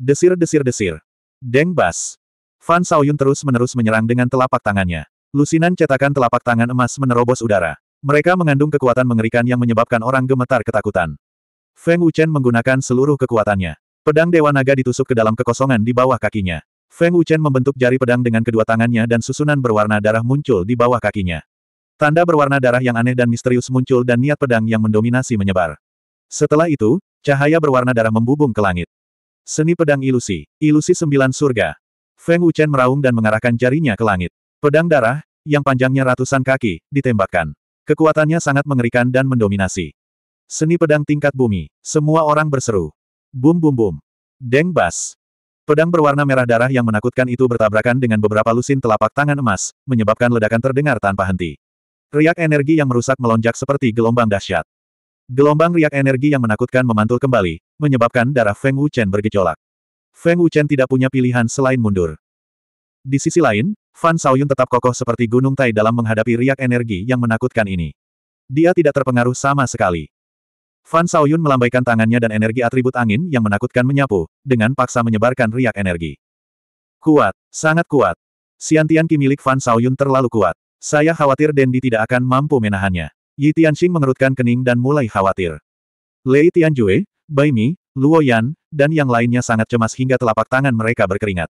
Desir-desir-desir. Deng Bas. Fan Saoyun terus-menerus menyerang dengan telapak tangannya. Lusinan cetakan telapak tangan emas menerobos udara. Mereka mengandung kekuatan mengerikan yang menyebabkan orang gemetar ketakutan. Feng Wuchen menggunakan seluruh kekuatannya. Pedang Dewa Naga ditusuk ke dalam kekosongan di bawah kakinya. Feng Wuchen membentuk jari pedang dengan kedua tangannya dan susunan berwarna darah muncul di bawah kakinya. Tanda berwarna darah yang aneh dan misterius muncul dan niat pedang yang mendominasi menyebar. Setelah itu, cahaya berwarna darah membubung ke langit. Seni pedang ilusi, ilusi sembilan surga. Feng Wuchen meraung dan mengarahkan jarinya ke langit. Pedang darah, yang panjangnya ratusan kaki, ditembakkan. Kekuatannya sangat mengerikan dan mendominasi. Seni pedang tingkat bumi. Semua orang berseru. Bum bum bum. Deng bas. Pedang berwarna merah darah yang menakutkan itu bertabrakan dengan beberapa lusin telapak tangan emas, menyebabkan ledakan terdengar tanpa henti. Riak energi yang merusak melonjak seperti gelombang dahsyat. Gelombang riak energi yang menakutkan memantul kembali, menyebabkan darah Feng Wuchen bergejolak. Feng Wuchen tidak punya pilihan selain mundur. Di sisi lain, Fan Saoyun tetap kokoh seperti gunung tai dalam menghadapi riak energi yang menakutkan ini. Dia tidak terpengaruh sama sekali. Fan Saoyun melambaikan tangannya dan energi atribut angin yang menakutkan menyapu, dengan paksa menyebarkan riak energi. Kuat, sangat kuat. Siantian Qi milik Fan Saoyun terlalu kuat. Saya khawatir Dendi tidak akan mampu menahannya. Yi Tianxing mengerutkan kening dan mulai khawatir. Lei Tianjue, Bai Mi, Luo Yan, dan yang lainnya sangat cemas hingga telapak tangan mereka berkeringat.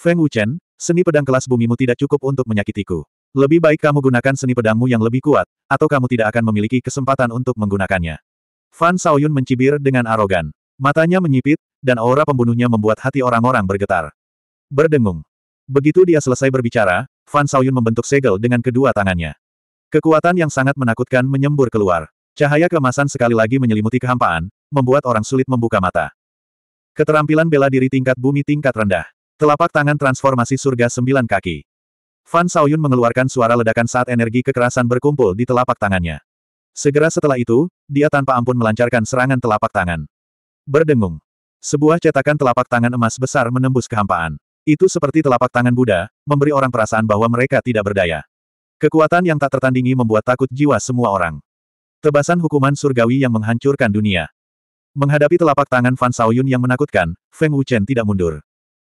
Feng Wuchen, seni pedang kelas bumimu tidak cukup untuk menyakitiku. Lebih baik kamu gunakan seni pedangmu yang lebih kuat, atau kamu tidak akan memiliki kesempatan untuk menggunakannya. Fan Saoyun mencibir dengan arogan. Matanya menyipit, dan aura pembunuhnya membuat hati orang-orang bergetar. Berdengung. Begitu dia selesai berbicara, Fan Saoyun membentuk segel dengan kedua tangannya. Kekuatan yang sangat menakutkan menyembur keluar. Cahaya kemasan sekali lagi menyelimuti kehampaan, membuat orang sulit membuka mata. Keterampilan bela diri tingkat bumi tingkat rendah. Telapak tangan transformasi surga sembilan kaki. Fan Saoyun mengeluarkan suara ledakan saat energi kekerasan berkumpul di telapak tangannya. Segera setelah itu, dia tanpa ampun melancarkan serangan telapak tangan. Berdengung. Sebuah cetakan telapak tangan emas besar menembus kehampaan. Itu seperti telapak tangan Buddha, memberi orang perasaan bahwa mereka tidak berdaya. Kekuatan yang tak tertandingi membuat takut jiwa semua orang. Tebasan hukuman surgawi yang menghancurkan dunia. Menghadapi telapak tangan Fan Saoyun yang menakutkan, Feng Wuchen tidak mundur.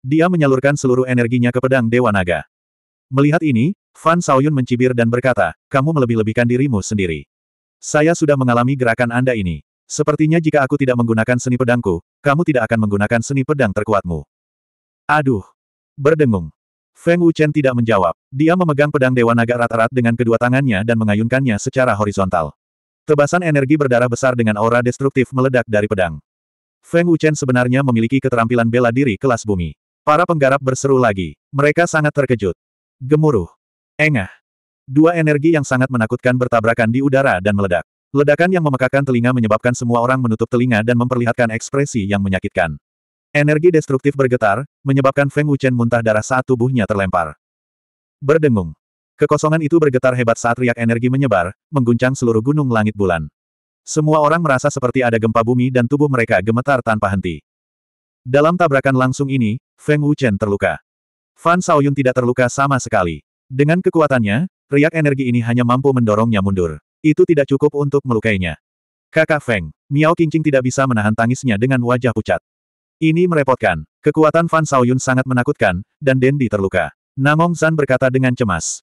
Dia menyalurkan seluruh energinya ke pedang Dewa Naga. Melihat ini, Fan Saoyun mencibir dan berkata, kamu melebih-lebihkan dirimu sendiri. Saya sudah mengalami gerakan Anda ini. Sepertinya jika aku tidak menggunakan seni pedangku, kamu tidak akan menggunakan seni pedang terkuatmu. Aduh! Berdengung. Feng Wuchen tidak menjawab. Dia memegang pedang Dewa Naga rata-rata dengan kedua tangannya dan mengayunkannya secara horizontal. Tebasan energi berdarah besar dengan aura destruktif meledak dari pedang. Feng Wuchen sebenarnya memiliki keterampilan bela diri kelas bumi. Para penggarap berseru lagi. Mereka sangat terkejut. Gemuruh. Engah. Dua energi yang sangat menakutkan bertabrakan di udara dan meledak. Ledakan yang memekakan telinga menyebabkan semua orang menutup telinga dan memperlihatkan ekspresi yang menyakitkan. Energi destruktif bergetar, menyebabkan Feng Wuchen muntah darah saat tubuhnya terlempar. Berdengung. Kekosongan itu bergetar hebat saat riak energi menyebar, mengguncang seluruh gunung langit bulan. Semua orang merasa seperti ada gempa bumi dan tubuh mereka gemetar tanpa henti. Dalam tabrakan langsung ini, Feng Wuchen terluka. Fan Shaoyun tidak terluka sama sekali. Dengan kekuatannya, riak energi ini hanya mampu mendorongnya mundur. Itu tidak cukup untuk melukainya. Kakak Feng, Miao Qingqing tidak bisa menahan tangisnya dengan wajah pucat. Ini merepotkan. Kekuatan Fan Shaoyun sangat menakutkan, dan Dendi terluka. Namong Zan berkata dengan cemas.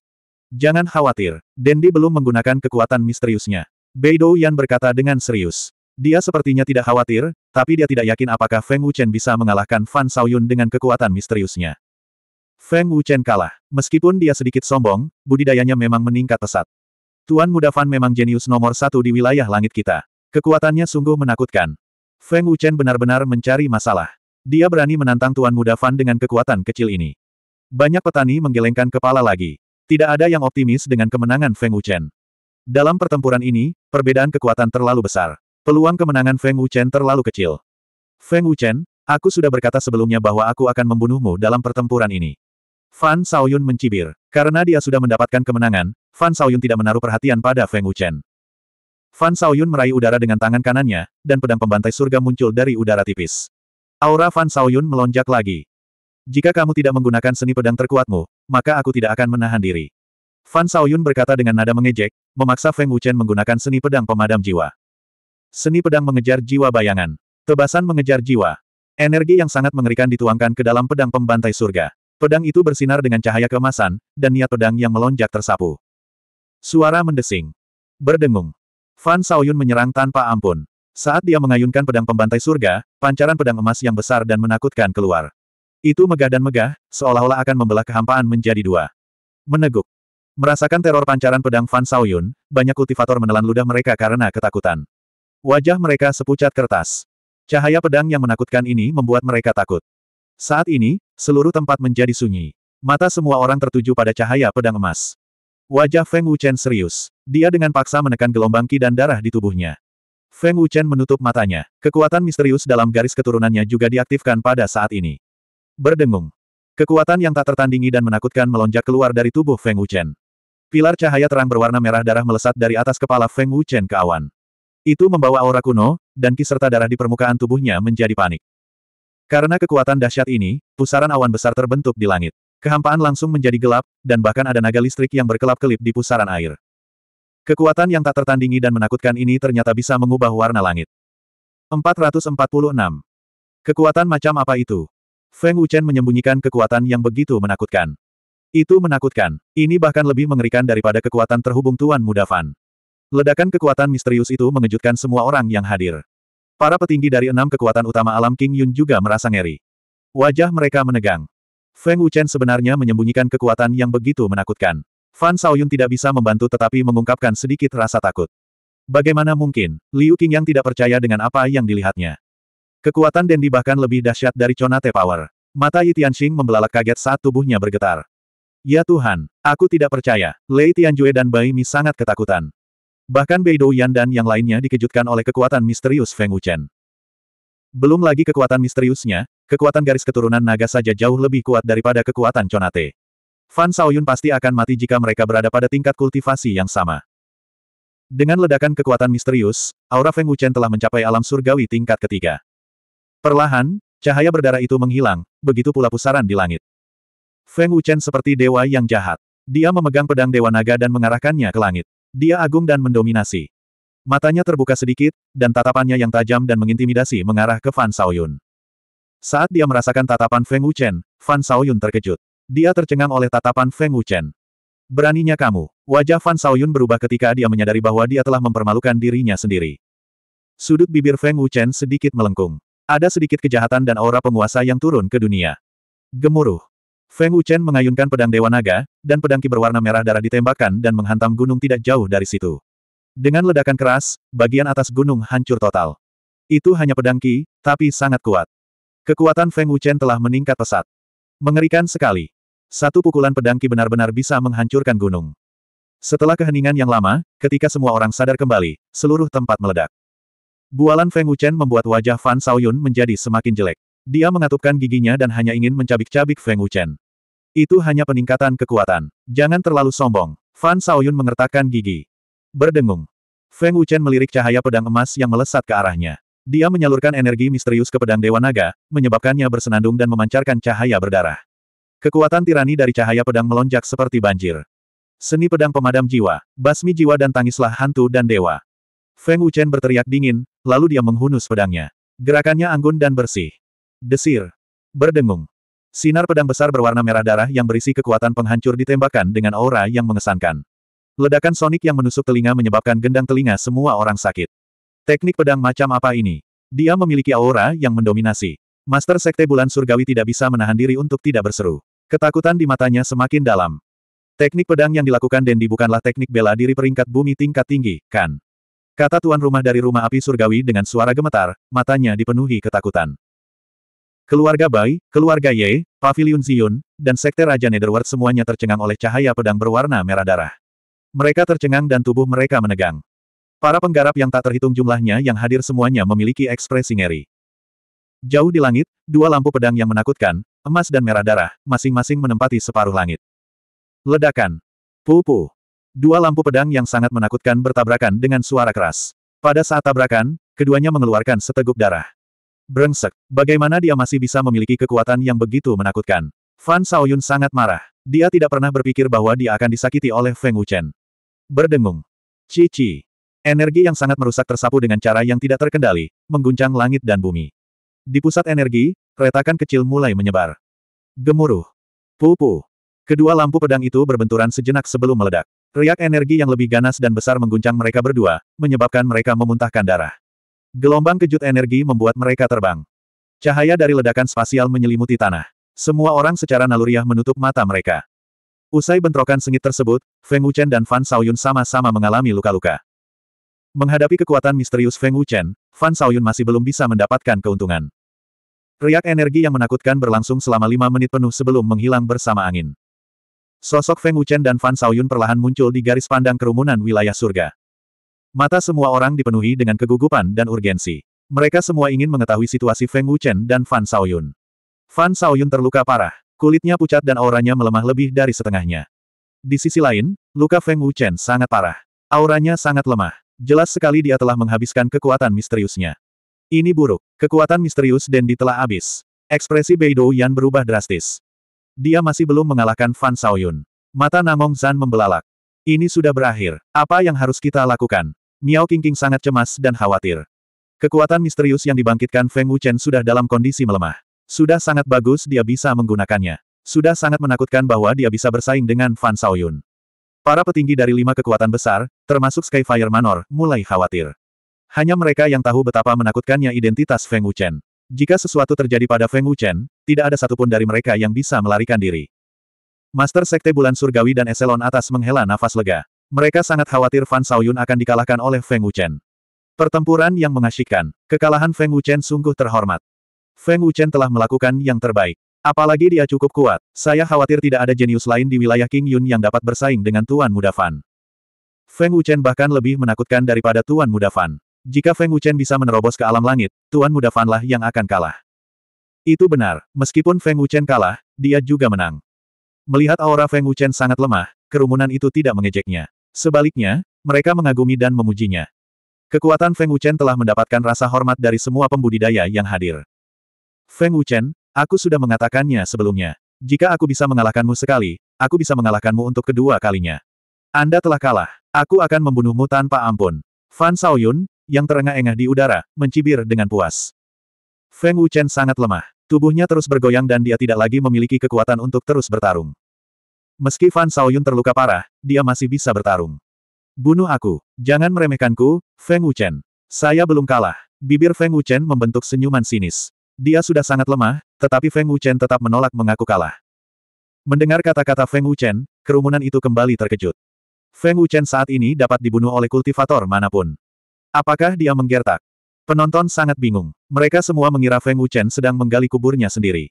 Jangan khawatir, Dendi belum menggunakan kekuatan misteriusnya. Beidou Yan berkata dengan serius. Dia sepertinya tidak khawatir, tapi dia tidak yakin apakah Feng Wuchen bisa mengalahkan Fan Xiaoyun dengan kekuatan misteriusnya. Feng Wuchen kalah. Meskipun dia sedikit sombong, budidayanya memang meningkat pesat. Tuan Muda Fan memang jenius nomor satu di wilayah langit kita. Kekuatannya sungguh menakutkan. Feng Wuchen benar-benar mencari masalah. Dia berani menantang Tuan Muda Fan dengan kekuatan kecil ini. Banyak petani menggelengkan kepala lagi. Tidak ada yang optimis dengan kemenangan Feng Wuchen. Dalam pertempuran ini, perbedaan kekuatan terlalu besar. Peluang kemenangan Feng Wuchen terlalu kecil. Feng Wuchen, aku sudah berkata sebelumnya bahwa aku akan membunuhmu dalam pertempuran ini. Fan Saoyun mencibir. Karena dia sudah mendapatkan kemenangan, Fan Saoyun tidak menaruh perhatian pada Feng Wuchen. Fan Saoyun meraih udara dengan tangan kanannya, dan pedang pembantai surga muncul dari udara tipis. Aura Fan Saoyun melonjak lagi. Jika kamu tidak menggunakan seni pedang terkuatmu, maka aku tidak akan menahan diri. Fan Saoyun berkata dengan nada mengejek, memaksa Feng Wuchen menggunakan seni pedang pemadam jiwa. Seni pedang mengejar jiwa bayangan. Tebasan mengejar jiwa. Energi yang sangat mengerikan dituangkan ke dalam pedang pembantai surga. Pedang itu bersinar dengan cahaya kemasan, dan niat pedang yang melonjak tersapu. Suara mendesing. Berdengung. Fan Saoyun menyerang tanpa ampun. Saat dia mengayunkan pedang pembantai surga, pancaran pedang emas yang besar dan menakutkan keluar. Itu megah dan megah, seolah-olah akan membelah kehampaan menjadi dua. Meneguk. Merasakan teror pancaran pedang Fan Saoyun, banyak kultivator menelan ludah mereka karena ketakutan. Wajah mereka sepucat kertas. Cahaya pedang yang menakutkan ini membuat mereka takut. Saat ini, seluruh tempat menjadi sunyi. Mata semua orang tertuju pada cahaya pedang emas. Wajah Feng Wuchen serius. Dia dengan paksa menekan gelombang ki dan darah di tubuhnya. Feng Wuchen menutup matanya. Kekuatan misterius dalam garis keturunannya juga diaktifkan pada saat ini. Berdengung. Kekuatan yang tak tertandingi dan menakutkan melonjak keluar dari tubuh Feng Wuchen. Pilar cahaya terang berwarna merah darah melesat dari atas kepala Feng Wuchen ke awan. Itu membawa aura kuno, dan ki serta darah di permukaan tubuhnya menjadi panik. Karena kekuatan dahsyat ini, pusaran awan besar terbentuk di langit. Kehampaan langsung menjadi gelap, dan bahkan ada naga listrik yang berkelap-kelip di pusaran air. Kekuatan yang tak tertandingi dan menakutkan ini ternyata bisa mengubah warna langit. 446. Kekuatan macam apa itu? Feng Wuchen menyembunyikan kekuatan yang begitu menakutkan. Itu menakutkan. Ini bahkan lebih mengerikan daripada kekuatan terhubung Tuan Muda Ledakan kekuatan misterius itu mengejutkan semua orang yang hadir. Para petinggi dari enam kekuatan utama alam King Yun juga merasa ngeri. Wajah mereka menegang. Feng Wuchen sebenarnya menyembunyikan kekuatan yang begitu menakutkan. Fan Saoyun tidak bisa membantu tetapi mengungkapkan sedikit rasa takut. Bagaimana mungkin, Liu King yang tidak percaya dengan apa yang dilihatnya. Kekuatan Dendi bahkan lebih dahsyat dari Chonate Power. Mata Yi Tianxing membelalak kaget saat tubuhnya bergetar. Ya Tuhan, aku tidak percaya. Lei Tianjue dan Bai Mi sangat ketakutan. Bahkan Beidou Yan dan yang lainnya dikejutkan oleh kekuatan misterius Feng Wuchen. Belum lagi kekuatan misteriusnya, kekuatan garis keturunan naga saja jauh lebih kuat daripada kekuatan Chonate. Fan Saoyun pasti akan mati jika mereka berada pada tingkat kultivasi yang sama. Dengan ledakan kekuatan misterius, aura Feng Wuchen telah mencapai alam surgawi tingkat ketiga. Perlahan, cahaya berdarah itu menghilang, begitu pula pusaran di langit. Feng Wuchen seperti dewa yang jahat. Dia memegang pedang Dewa Naga dan mengarahkannya ke langit. Dia agung dan mendominasi. Matanya terbuka sedikit, dan tatapannya yang tajam dan mengintimidasi mengarah ke Fan Xiaoyun. Saat dia merasakan tatapan Feng Wuchen, Fan Xiaoyun terkejut. Dia tercengang oleh tatapan Feng Wuchen. Beraninya kamu. Wajah Fan Xiaoyun berubah ketika dia menyadari bahwa dia telah mempermalukan dirinya sendiri. Sudut bibir Feng Wuchen sedikit melengkung. Ada sedikit kejahatan dan aura penguasa yang turun ke dunia. Gemuruh. Feng Wuchen mengayunkan pedang Dewa Naga, dan pedang ki berwarna merah darah ditembakkan dan menghantam gunung tidak jauh dari situ. Dengan ledakan keras, bagian atas gunung hancur total. Itu hanya pedang ki, tapi sangat kuat. Kekuatan Feng Wuchen telah meningkat pesat. Mengerikan sekali. Satu pukulan pedang ki benar-benar bisa menghancurkan gunung. Setelah keheningan yang lama, ketika semua orang sadar kembali, seluruh tempat meledak. Bualan Feng Wuchen membuat wajah Fan Xiaoyun menjadi semakin jelek. Dia mengatupkan giginya dan hanya ingin mencabik-cabik Feng Wuchen. Itu hanya peningkatan kekuatan. Jangan terlalu sombong. Fan Saoyun mengertakkan gigi. Berdengung. Feng Wuchen melirik cahaya pedang emas yang melesat ke arahnya. Dia menyalurkan energi misterius ke pedang Dewa Naga, menyebabkannya bersenandung dan memancarkan cahaya berdarah. Kekuatan tirani dari cahaya pedang melonjak seperti banjir. Seni pedang pemadam jiwa, basmi jiwa dan tangislah hantu dan dewa. Feng Wuchen berteriak dingin, lalu dia menghunus pedangnya. Gerakannya anggun dan bersih. Desir. Berdengung. Sinar pedang besar berwarna merah darah yang berisi kekuatan penghancur ditembakkan dengan aura yang mengesankan. Ledakan sonik yang menusuk telinga menyebabkan gendang telinga semua orang sakit. Teknik pedang macam apa ini? Dia memiliki aura yang mendominasi. Master Sekte Bulan Surgawi tidak bisa menahan diri untuk tidak berseru. Ketakutan di matanya semakin dalam. Teknik pedang yang dilakukan Dendi bukanlah teknik bela diri peringkat bumi tingkat tinggi, kan? Kata tuan rumah dari rumah api surgawi dengan suara gemetar, matanya dipenuhi ketakutan. Keluarga Bai, keluarga Ye, Pavilion Ziyun, dan Sekte Raja Netherworld semuanya tercengang oleh cahaya pedang berwarna merah darah. Mereka tercengang dan tubuh mereka menegang. Para penggarap yang tak terhitung jumlahnya yang hadir semuanya memiliki ekspresi ngeri. Jauh di langit, dua lampu pedang yang menakutkan, emas dan merah darah, masing-masing menempati separuh langit. Ledakan. Pupu. Dua lampu pedang yang sangat menakutkan bertabrakan dengan suara keras. Pada saat tabrakan, keduanya mengeluarkan seteguk darah. Brengsek, bagaimana dia masih bisa memiliki kekuatan yang begitu menakutkan? Fan Saoyun sangat marah. Dia tidak pernah berpikir bahwa dia akan disakiti oleh Feng Wuchen. Berdengung. Cici. Energi yang sangat merusak tersapu dengan cara yang tidak terkendali, mengguncang langit dan bumi. Di pusat energi, retakan kecil mulai menyebar. Gemuruh. Pupu. Kedua lampu pedang itu berbenturan sejenak sebelum meledak. Riak energi yang lebih ganas dan besar mengguncang mereka berdua, menyebabkan mereka memuntahkan darah. Gelombang kejut energi membuat mereka terbang. Cahaya dari ledakan spasial menyelimuti tanah. Semua orang secara naluriah menutup mata mereka. Usai bentrokan sengit tersebut, Feng Wuchen dan Fan Saoyun sama-sama mengalami luka-luka. Menghadapi kekuatan misterius Feng Wuchen, Fan Saoyun masih belum bisa mendapatkan keuntungan. Riak energi yang menakutkan berlangsung selama lima menit penuh sebelum menghilang bersama angin. Sosok Feng Wuchen dan Fan Saoyun perlahan muncul di garis pandang kerumunan wilayah surga. Mata semua orang dipenuhi dengan kegugupan dan urgensi. Mereka semua ingin mengetahui situasi Feng Wuchen dan Fan Shaoyun. Fan Shaoyun terluka parah. Kulitnya pucat dan auranya melemah lebih dari setengahnya. Di sisi lain, luka Feng Wuchen sangat parah. Auranya sangat lemah. Jelas sekali dia telah menghabiskan kekuatan misteriusnya. Ini buruk. Kekuatan misterius Dendi telah habis. Ekspresi Beidou Yan berubah drastis. Dia masih belum mengalahkan Fan Shaoyun. Mata Namong Zan membelalak. Ini sudah berakhir. Apa yang harus kita lakukan? Miao Qingqing sangat cemas dan khawatir. Kekuatan misterius yang dibangkitkan Feng Wuchen sudah dalam kondisi melemah. Sudah sangat bagus dia bisa menggunakannya. Sudah sangat menakutkan bahwa dia bisa bersaing dengan Fan Xiaoyun. Para petinggi dari lima kekuatan besar, termasuk Skyfire Manor, mulai khawatir. Hanya mereka yang tahu betapa menakutkannya identitas Feng Wuchen. Jika sesuatu terjadi pada Feng Wuchen, tidak ada satupun dari mereka yang bisa melarikan diri. Master Sekte Bulan Surgawi dan Eselon atas menghela nafas lega. Mereka sangat khawatir Fan Saoyun akan dikalahkan oleh Feng Wuchen. Pertempuran yang mengasyikkan, kekalahan Feng Wuchen sungguh terhormat. Feng Wuchen telah melakukan yang terbaik. Apalagi dia cukup kuat, saya khawatir tidak ada jenius lain di wilayah King Yun yang dapat bersaing dengan Tuan Muda Fan. Feng Wuchen bahkan lebih menakutkan daripada Tuan Muda Fan. Jika Feng Wuchen bisa menerobos ke alam langit, Tuan Muda Fan lah yang akan kalah. Itu benar, meskipun Feng Wuchen kalah, dia juga menang. Melihat aura Feng Wuchen sangat lemah, kerumunan itu tidak mengejeknya. Sebaliknya, mereka mengagumi dan memujinya. Kekuatan Feng Wuchen telah mendapatkan rasa hormat dari semua pembudidaya yang hadir. Feng Wuchen, aku sudah mengatakannya sebelumnya. Jika aku bisa mengalahkanmu sekali, aku bisa mengalahkanmu untuk kedua kalinya. Anda telah kalah. Aku akan membunuhmu tanpa ampun. Fan Xiaoyun, yang terengah-engah di udara, mencibir dengan puas. Feng Wuchen sangat lemah. Tubuhnya terus bergoyang dan dia tidak lagi memiliki kekuatan untuk terus bertarung. Meski Fan Saoyun terluka parah, dia masih bisa bertarung. Bunuh aku. Jangan meremehkanku, Feng Wuchen. Saya belum kalah. Bibir Feng Wuchen membentuk senyuman sinis. Dia sudah sangat lemah, tetapi Feng Wuchen tetap menolak mengaku kalah. Mendengar kata-kata Feng Wuchen, kerumunan itu kembali terkejut. Feng Wuchen saat ini dapat dibunuh oleh kultivator manapun. Apakah dia menggertak? Penonton sangat bingung. Mereka semua mengira Feng Wuchen sedang menggali kuburnya sendiri.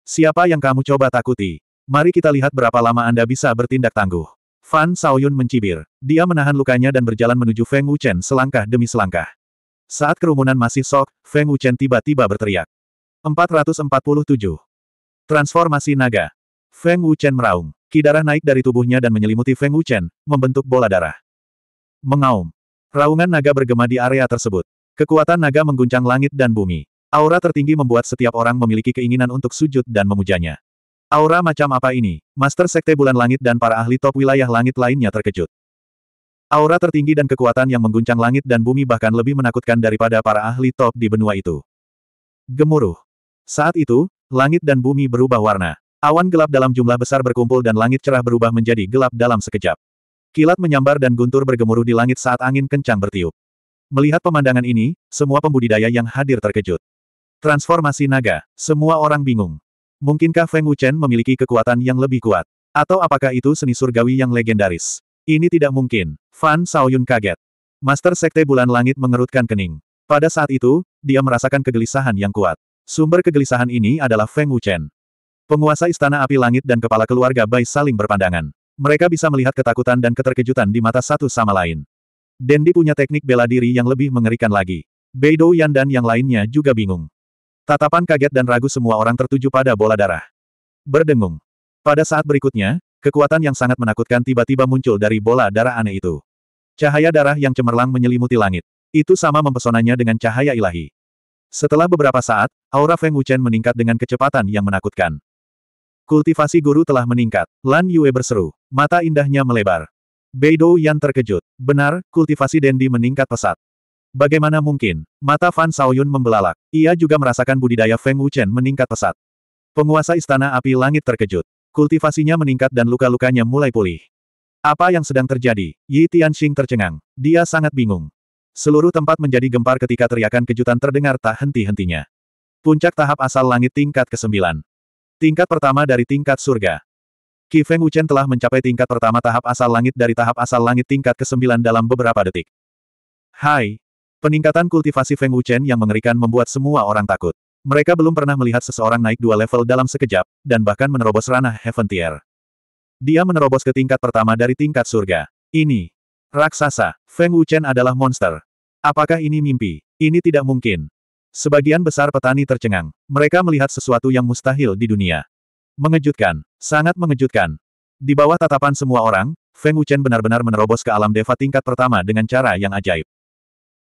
Siapa yang kamu coba takuti? Mari kita lihat berapa lama Anda bisa bertindak tangguh. Fan Saoyun mencibir. Dia menahan lukanya dan berjalan menuju Feng Wuchen selangkah demi selangkah. Saat kerumunan masih sok, Feng Wuchen tiba-tiba berteriak. 447. Transformasi naga. Feng Wuchen meraung. Kidarah naik dari tubuhnya dan menyelimuti Feng Wuchen, membentuk bola darah. Mengaum. Raungan naga bergema di area tersebut. Kekuatan naga mengguncang langit dan bumi. Aura tertinggi membuat setiap orang memiliki keinginan untuk sujud dan memujanya. Aura macam apa ini? Master Sekte Bulan Langit dan para ahli top wilayah langit lainnya terkejut. Aura tertinggi dan kekuatan yang mengguncang langit dan bumi bahkan lebih menakutkan daripada para ahli top di benua itu. Gemuruh. Saat itu, langit dan bumi berubah warna. Awan gelap dalam jumlah besar berkumpul dan langit cerah berubah menjadi gelap dalam sekejap. Kilat menyambar dan guntur bergemuruh di langit saat angin kencang bertiup. Melihat pemandangan ini, semua pembudidaya yang hadir terkejut. Transformasi naga, semua orang bingung. Mungkinkah Feng Wuchen memiliki kekuatan yang lebih kuat? Atau apakah itu seni surgawi yang legendaris? Ini tidak mungkin. Fan Shaoyun kaget. Master Sekte Bulan Langit mengerutkan kening. Pada saat itu, dia merasakan kegelisahan yang kuat. Sumber kegelisahan ini adalah Feng Wuchen. Penguasa Istana Api Langit dan kepala keluarga Bai saling berpandangan. Mereka bisa melihat ketakutan dan keterkejutan di mata satu sama lain. Dendi punya teknik bela diri yang lebih mengerikan lagi. Beidou Yan dan yang lainnya juga bingung. Tatapan kaget dan ragu semua orang tertuju pada bola darah. Berdengung. Pada saat berikutnya, kekuatan yang sangat menakutkan tiba-tiba muncul dari bola darah aneh itu. Cahaya darah yang cemerlang menyelimuti langit. Itu sama mempesonanya dengan cahaya ilahi. Setelah beberapa saat, aura Feng Wuchen meningkat dengan kecepatan yang menakutkan. Kultivasi guru telah meningkat. Lan Yue berseru. Mata indahnya melebar. Beidou Yan terkejut. Benar, kultivasi Dendi meningkat pesat. Bagaimana mungkin? Mata Fan Saoyun membelalak. Ia juga merasakan budidaya Feng Wuchen meningkat pesat. Penguasa Istana Api Langit terkejut. Kultivasinya meningkat dan luka-lukanya mulai pulih. Apa yang sedang terjadi? Yi Tianxing tercengang. Dia sangat bingung. Seluruh tempat menjadi gempar ketika teriakan kejutan terdengar tak henti-hentinya. Puncak tahap asal langit tingkat ke-9. Tingkat pertama dari tingkat surga. Qi Feng Wuchen telah mencapai tingkat pertama tahap asal langit dari tahap asal langit tingkat ke-9 dalam beberapa detik. Hai, Peningkatan kultivasi Feng Wuchen yang mengerikan membuat semua orang takut. Mereka belum pernah melihat seseorang naik dua level dalam sekejap, dan bahkan menerobos ranah Heaven Tier. Dia menerobos ke tingkat pertama dari tingkat surga. Ini. Raksasa, Feng Wuchen adalah monster. Apakah ini mimpi? Ini tidak mungkin. Sebagian besar petani tercengang. Mereka melihat sesuatu yang mustahil di dunia. Mengejutkan. Sangat mengejutkan. Di bawah tatapan semua orang, Feng Wuchen benar-benar menerobos ke alam deva tingkat pertama dengan cara yang ajaib.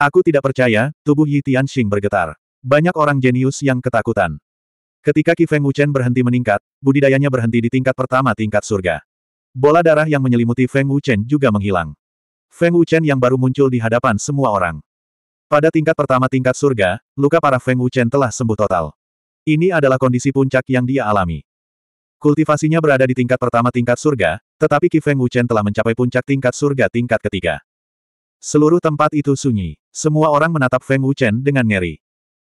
Aku tidak percaya, tubuh Yi Tianxing bergetar. Banyak orang jenius yang ketakutan. Ketika Qi Feng Wuchen berhenti meningkat, budidayanya berhenti di tingkat pertama tingkat surga. Bola darah yang menyelimuti Feng Wuchen juga menghilang. Feng Wuchen yang baru muncul di hadapan semua orang. Pada tingkat pertama tingkat surga, luka para Feng Wuchen telah sembuh total. Ini adalah kondisi puncak yang dia alami. Kultivasinya berada di tingkat pertama tingkat surga, tetapi Qi Feng Wuchen telah mencapai puncak tingkat surga tingkat ketiga. Seluruh tempat itu sunyi. Semua orang menatap Feng Wuchen dengan ngeri.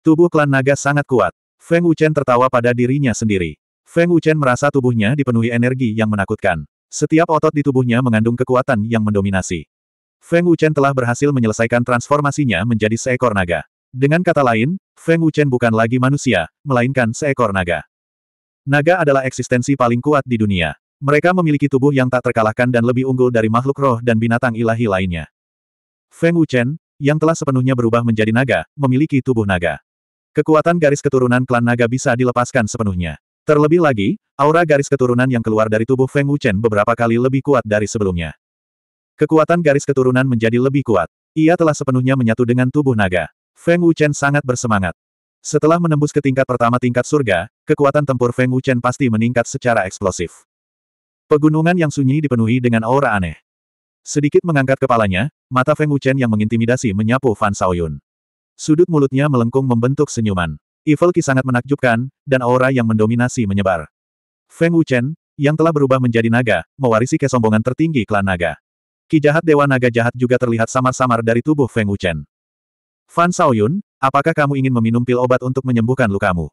Tubuh klan naga sangat kuat. Feng Wuchen tertawa pada dirinya sendiri. Feng Wuchen merasa tubuhnya dipenuhi energi yang menakutkan. Setiap otot di tubuhnya mengandung kekuatan yang mendominasi. Feng Wuchen telah berhasil menyelesaikan transformasinya menjadi seekor naga. Dengan kata lain, Feng Wuchen bukan lagi manusia, melainkan seekor naga. Naga adalah eksistensi paling kuat di dunia. Mereka memiliki tubuh yang tak terkalahkan dan lebih unggul dari makhluk roh dan binatang ilahi lainnya. Feng Wuchen, yang telah sepenuhnya berubah menjadi naga, memiliki tubuh naga. Kekuatan garis keturunan klan naga bisa dilepaskan sepenuhnya. Terlebih lagi, aura garis keturunan yang keluar dari tubuh Feng Wuchen beberapa kali lebih kuat dari sebelumnya. Kekuatan garis keturunan menjadi lebih kuat. Ia telah sepenuhnya menyatu dengan tubuh naga. Feng Wuchen sangat bersemangat. Setelah menembus ke tingkat pertama tingkat surga, kekuatan tempur Feng Wuchen pasti meningkat secara eksplosif. Pegunungan yang sunyi dipenuhi dengan aura aneh. Sedikit mengangkat kepalanya, mata Feng Wuchen yang mengintimidasi menyapu Fan Xiaoyun. Sudut mulutnya melengkung membentuk senyuman. Evil Qi sangat menakjubkan, dan aura yang mendominasi menyebar. Feng Wuchen, yang telah berubah menjadi naga, mewarisi kesombongan tertinggi klan naga. Ki jahat Dewa Naga jahat juga terlihat samar-samar dari tubuh Feng Wuchen. Fan Xiaoyun, apakah kamu ingin meminum pil obat untuk menyembuhkan lukamu?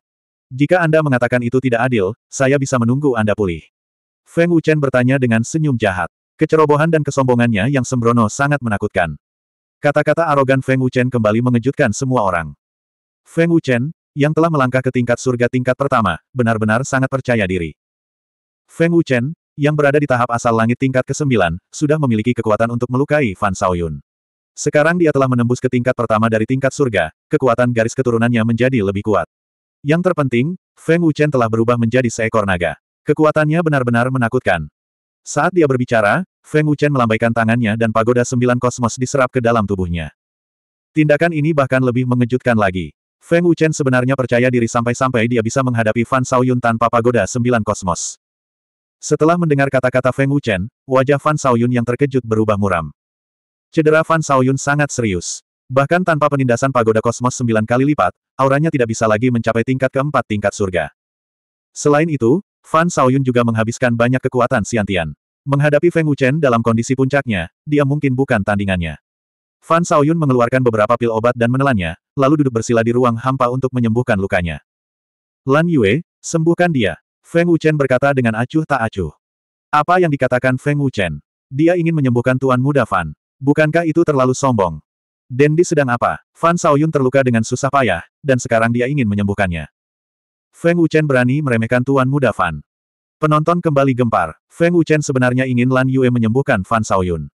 Jika Anda mengatakan itu tidak adil, saya bisa menunggu Anda pulih. Feng Wuchen bertanya dengan senyum jahat. Kecerobohan dan kesombongannya yang sembrono sangat menakutkan. Kata-kata arogan Feng Wuchen kembali mengejutkan semua orang. Feng Wuchen, yang telah melangkah ke tingkat surga tingkat pertama, benar-benar sangat percaya diri. Feng Wuchen, yang berada di tahap asal langit tingkat ke-9, sudah memiliki kekuatan untuk melukai Fan Xiaoyun. Sekarang dia telah menembus ke tingkat pertama dari tingkat surga, kekuatan garis keturunannya menjadi lebih kuat. Yang terpenting, Feng Wuchen telah berubah menjadi seekor naga. Kekuatannya benar-benar menakutkan, saat dia berbicara, Feng Wuchen melambaikan tangannya dan pagoda sembilan kosmos diserap ke dalam tubuhnya. Tindakan ini bahkan lebih mengejutkan lagi. Feng Wuchen sebenarnya percaya diri sampai-sampai dia bisa menghadapi Fan Saoyun tanpa pagoda sembilan kosmos. Setelah mendengar kata-kata Feng Wuchen, wajah Fan Saoyun yang terkejut berubah muram. Cedera Fan Saoyun sangat serius. Bahkan tanpa penindasan pagoda kosmos sembilan kali lipat, auranya tidak bisa lagi mencapai tingkat keempat tingkat surga. Selain itu, Fan Saoyun juga menghabiskan banyak kekuatan Siantian. Menghadapi Feng Wuchen dalam kondisi puncaknya, dia mungkin bukan tandingannya. Fan Saoyun mengeluarkan beberapa pil obat dan menelannya, lalu duduk bersila di ruang hampa untuk menyembuhkan lukanya. Lan Yue, sembuhkan dia. Feng Wuchen berkata dengan acuh tak acuh. Apa yang dikatakan Feng Wuchen? Dia ingin menyembuhkan tuan muda Fan. Bukankah itu terlalu sombong? Dendi sedang apa? Fan Saoyun terluka dengan susah payah, dan sekarang dia ingin menyembuhkannya. Feng Wuchen berani meremehkan Tuan Muda Fan. Penonton kembali gempar. Feng Wuchen sebenarnya ingin Lan Yue menyembuhkan Fan Saoyun.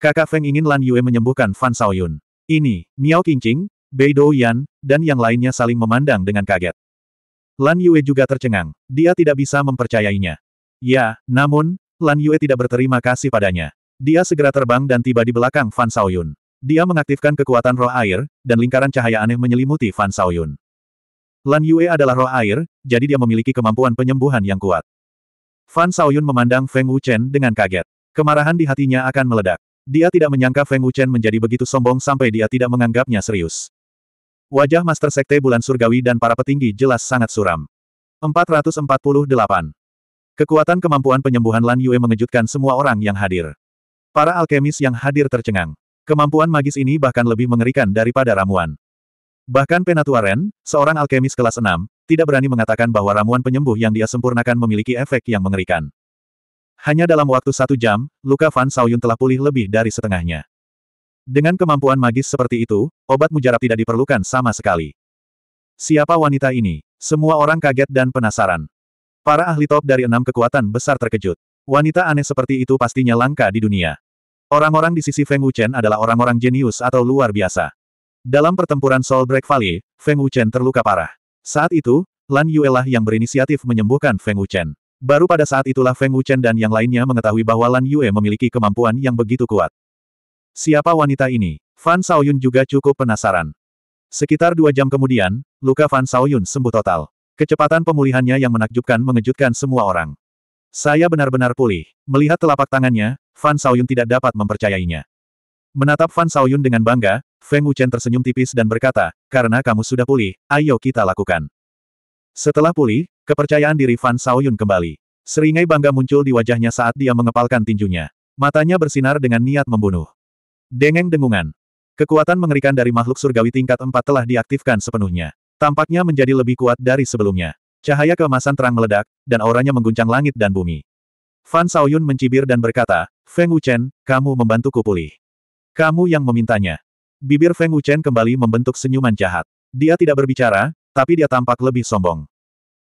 Kakak Feng ingin Lan Yue menyembuhkan Fan Saoyun. Ini, Miao Qingqing, Bei Douyan, dan yang lainnya saling memandang dengan kaget. Lan Yue juga tercengang. Dia tidak bisa mempercayainya. Ya, namun, Lan Yue tidak berterima kasih padanya. Dia segera terbang dan tiba di belakang Fan Saoyun. Dia mengaktifkan kekuatan roh air, dan lingkaran cahaya aneh menyelimuti Fan Saoyun. Lan Yue adalah roh air, jadi dia memiliki kemampuan penyembuhan yang kuat. Fan Shaoyun memandang Feng Wuchen dengan kaget. Kemarahan di hatinya akan meledak. Dia tidak menyangka Feng Wuchen menjadi begitu sombong sampai dia tidak menganggapnya serius. Wajah Master Sekte Bulan Surgawi dan para petinggi jelas sangat suram. 448. Kekuatan kemampuan penyembuhan Lan Yue mengejutkan semua orang yang hadir. Para alkemis yang hadir tercengang. Kemampuan magis ini bahkan lebih mengerikan daripada ramuan. Bahkan Penatuaren, seorang alkemis kelas 6, tidak berani mengatakan bahwa ramuan penyembuh yang dia sempurnakan memiliki efek yang mengerikan. Hanya dalam waktu satu jam, luka Fan Saoyun telah pulih lebih dari setengahnya. Dengan kemampuan magis seperti itu, obat mujarab tidak diperlukan sama sekali. Siapa wanita ini? Semua orang kaget dan penasaran. Para ahli top dari enam kekuatan besar terkejut. Wanita aneh seperti itu pastinya langka di dunia. Orang-orang di sisi Feng Wuchen adalah orang-orang jenius atau luar biasa. Dalam pertempuran Soul Break Valley, Feng Wuchen terluka parah. Saat itu, Lan Yue lah yang berinisiatif menyembuhkan Feng Wuchen. Baru pada saat itulah Feng Wuchen dan yang lainnya mengetahui bahwa Lan Yue memiliki kemampuan yang begitu kuat. Siapa wanita ini? Fan Saoyun juga cukup penasaran. Sekitar dua jam kemudian, luka Fan Saoyun sembuh total. Kecepatan pemulihannya yang menakjubkan mengejutkan semua orang. Saya benar-benar pulih. Melihat telapak tangannya, Fan Saoyun tidak dapat mempercayainya. Menatap Fan Saoyun dengan bangga, Feng Wuchen tersenyum tipis dan berkata, karena kamu sudah pulih, ayo kita lakukan. Setelah pulih, kepercayaan diri Fan Saoyun kembali. Seringai bangga muncul di wajahnya saat dia mengepalkan tinjunya. Matanya bersinar dengan niat membunuh. Dengeng dengungan. Kekuatan mengerikan dari makhluk surgawi tingkat 4 telah diaktifkan sepenuhnya. Tampaknya menjadi lebih kuat dari sebelumnya. Cahaya keemasan terang meledak, dan auranya mengguncang langit dan bumi. Fan Saoyun mencibir dan berkata, Feng Wuchen, kamu membantuku pulih. Kamu yang memintanya. Bibir Feng Wuchen kembali membentuk senyuman jahat. Dia tidak berbicara, tapi dia tampak lebih sombong.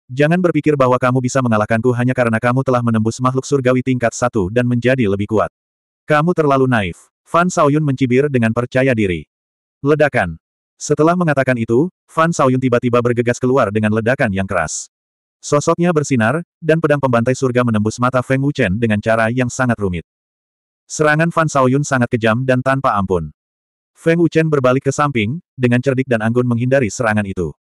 Jangan berpikir bahwa kamu bisa mengalahkanku hanya karena kamu telah menembus makhluk surgawi tingkat satu dan menjadi lebih kuat. Kamu terlalu naif. Fan Saoyun mencibir dengan percaya diri. Ledakan. Setelah mengatakan itu, Fan Saoyun tiba-tiba bergegas keluar dengan ledakan yang keras. Sosoknya bersinar, dan pedang pembantai surga menembus mata Feng Wuchen dengan cara yang sangat rumit. Serangan Fan Saoyun sangat kejam dan tanpa ampun. Feng Wuchen berbalik ke samping, dengan cerdik dan anggun menghindari serangan itu.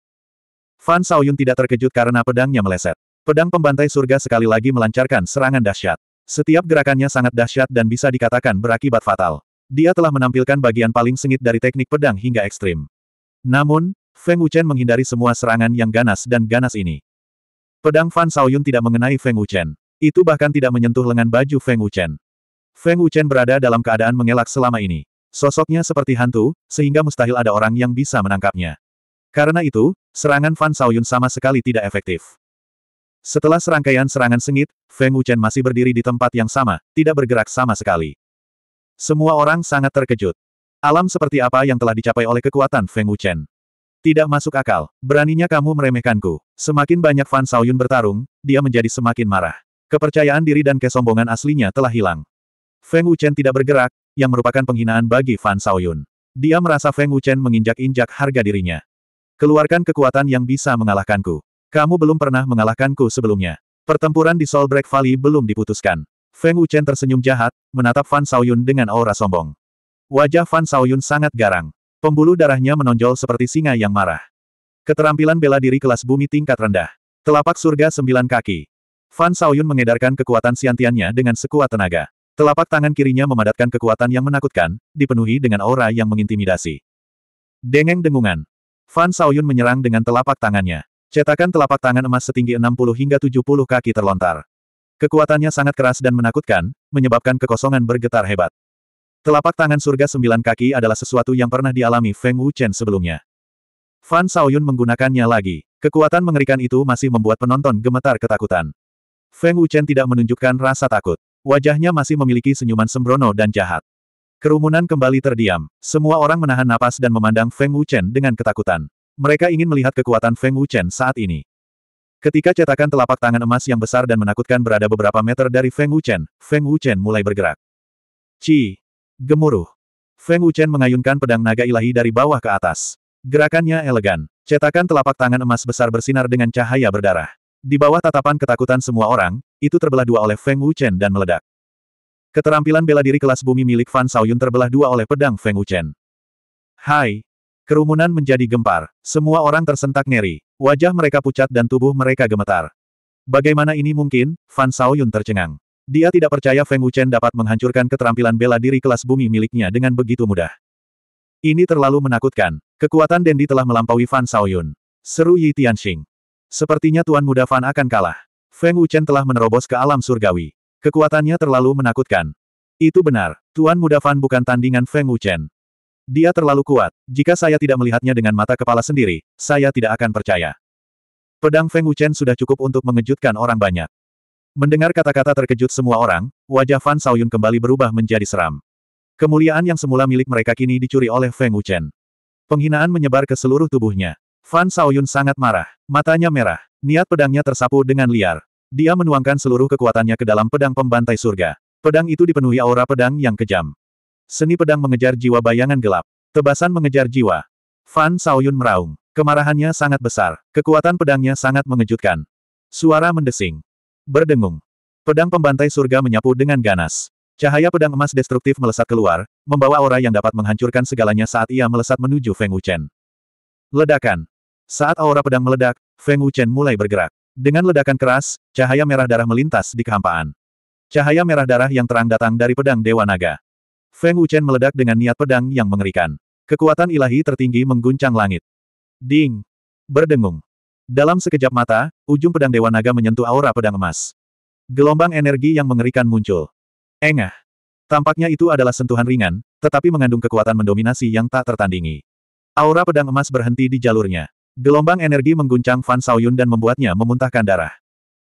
Fan Saoyun tidak terkejut karena pedangnya meleset. Pedang pembantai surga sekali lagi melancarkan serangan dahsyat. Setiap gerakannya sangat dahsyat dan bisa dikatakan berakibat fatal. Dia telah menampilkan bagian paling sengit dari teknik pedang hingga ekstrim. Namun, Feng Wuchen menghindari semua serangan yang ganas dan ganas ini. Pedang Fan Saoyun tidak mengenai Feng Wuchen. Itu bahkan tidak menyentuh lengan baju Feng Wuchen. Feng Wuchen berada dalam keadaan mengelak selama ini. Sosoknya seperti hantu, sehingga mustahil ada orang yang bisa menangkapnya. Karena itu, serangan Fan Saoyun sama sekali tidak efektif. Setelah serangkaian serangan sengit, Feng Wuchen masih berdiri di tempat yang sama, tidak bergerak sama sekali. Semua orang sangat terkejut. Alam seperti apa yang telah dicapai oleh kekuatan Feng Wuchen. Tidak masuk akal, beraninya kamu meremehkanku. Semakin banyak Fan Saoyun bertarung, dia menjadi semakin marah. Kepercayaan diri dan kesombongan aslinya telah hilang. Feng Wuchen tidak bergerak, yang merupakan penghinaan bagi Fan Xiaoyun. Dia merasa Feng Wuchen menginjak-injak harga dirinya. Keluarkan kekuatan yang bisa mengalahkanku. Kamu belum pernah mengalahkanku sebelumnya. Pertempuran di Soul Break Valley belum diputuskan. Feng Wuchen tersenyum jahat, menatap Fan Xiaoyun dengan aura sombong. Wajah Fan Xiaoyun sangat garang. Pembuluh darahnya menonjol seperti singa yang marah. Keterampilan bela diri kelas bumi tingkat rendah. Telapak surga sembilan kaki. Fan Xiaoyun mengedarkan kekuatan siantiannya dengan sekuat tenaga. Telapak tangan kirinya memadatkan kekuatan yang menakutkan, dipenuhi dengan aura yang mengintimidasi. Dengeng dengungan. Fan Saoyun menyerang dengan telapak tangannya. Cetakan telapak tangan emas setinggi 60 hingga 70 kaki terlontar. Kekuatannya sangat keras dan menakutkan, menyebabkan kekosongan bergetar hebat. Telapak tangan surga sembilan kaki adalah sesuatu yang pernah dialami Feng Wuchen sebelumnya. Fan Saoyun menggunakannya lagi. Kekuatan mengerikan itu masih membuat penonton gemetar ketakutan. Feng Wuchen tidak menunjukkan rasa takut. Wajahnya masih memiliki senyuman sembrono dan jahat. Kerumunan kembali terdiam. Semua orang menahan napas dan memandang Feng Wuchen dengan ketakutan. Mereka ingin melihat kekuatan Feng Wuchen saat ini. Ketika cetakan telapak tangan emas yang besar dan menakutkan berada beberapa meter dari Feng Wuchen, Feng Wuchen mulai bergerak. Ci! Gemuruh! Feng Wuchen mengayunkan pedang naga ilahi dari bawah ke atas. Gerakannya elegan. Cetakan telapak tangan emas besar bersinar dengan cahaya berdarah. Di bawah tatapan ketakutan semua orang, itu terbelah dua oleh Feng Wuchen dan meledak. Keterampilan bela diri kelas bumi milik Fan Saoyun terbelah dua oleh pedang Feng Wuchen. Hai! Kerumunan menjadi gempar. Semua orang tersentak ngeri. Wajah mereka pucat dan tubuh mereka gemetar. Bagaimana ini mungkin? Fan Saoyun tercengang. Dia tidak percaya Feng Wuchen dapat menghancurkan keterampilan bela diri kelas bumi miliknya dengan begitu mudah. Ini terlalu menakutkan. Kekuatan Dendi telah melampaui Fan Saoyun. Seru Yi Tianxing. Sepertinya Tuan Muda Fan akan kalah. Feng Wuchen telah menerobos ke alam surgawi. Kekuatannya terlalu menakutkan. Itu benar, Tuan Muda Fan bukan tandingan Feng Wuchen. Dia terlalu kuat, jika saya tidak melihatnya dengan mata kepala sendiri, saya tidak akan percaya. Pedang Feng Wuchen sudah cukup untuk mengejutkan orang banyak. Mendengar kata-kata terkejut semua orang, wajah Fan Saoyun kembali berubah menjadi seram. Kemuliaan yang semula milik mereka kini dicuri oleh Feng Wuchen. Penghinaan menyebar ke seluruh tubuhnya. Fan Saoyun sangat marah. Matanya merah. Niat pedangnya tersapu dengan liar. Dia menuangkan seluruh kekuatannya ke dalam pedang pembantai surga. Pedang itu dipenuhi aura pedang yang kejam. Seni pedang mengejar jiwa bayangan gelap. Tebasan mengejar jiwa. Fan Saoyun meraung. Kemarahannya sangat besar. Kekuatan pedangnya sangat mengejutkan. Suara mendesing. Berdengung. Pedang pembantai surga menyapu dengan ganas. Cahaya pedang emas destruktif melesat keluar, membawa aura yang dapat menghancurkan segalanya saat ia melesat menuju Feng Wuchen. Ledakan. Saat aura pedang meledak, Feng Wuchen mulai bergerak. Dengan ledakan keras, cahaya merah darah melintas di kehampaan. Cahaya merah darah yang terang datang dari pedang Dewa Naga. Feng Wuchen meledak dengan niat pedang yang mengerikan. Kekuatan ilahi tertinggi mengguncang langit. Ding! Berdengung. Dalam sekejap mata, ujung pedang Dewa Naga menyentuh aura pedang emas. Gelombang energi yang mengerikan muncul. Engah! Tampaknya itu adalah sentuhan ringan, tetapi mengandung kekuatan mendominasi yang tak tertandingi. Aura pedang emas berhenti di jalurnya. Gelombang energi mengguncang Fan Saoyun dan membuatnya memuntahkan darah.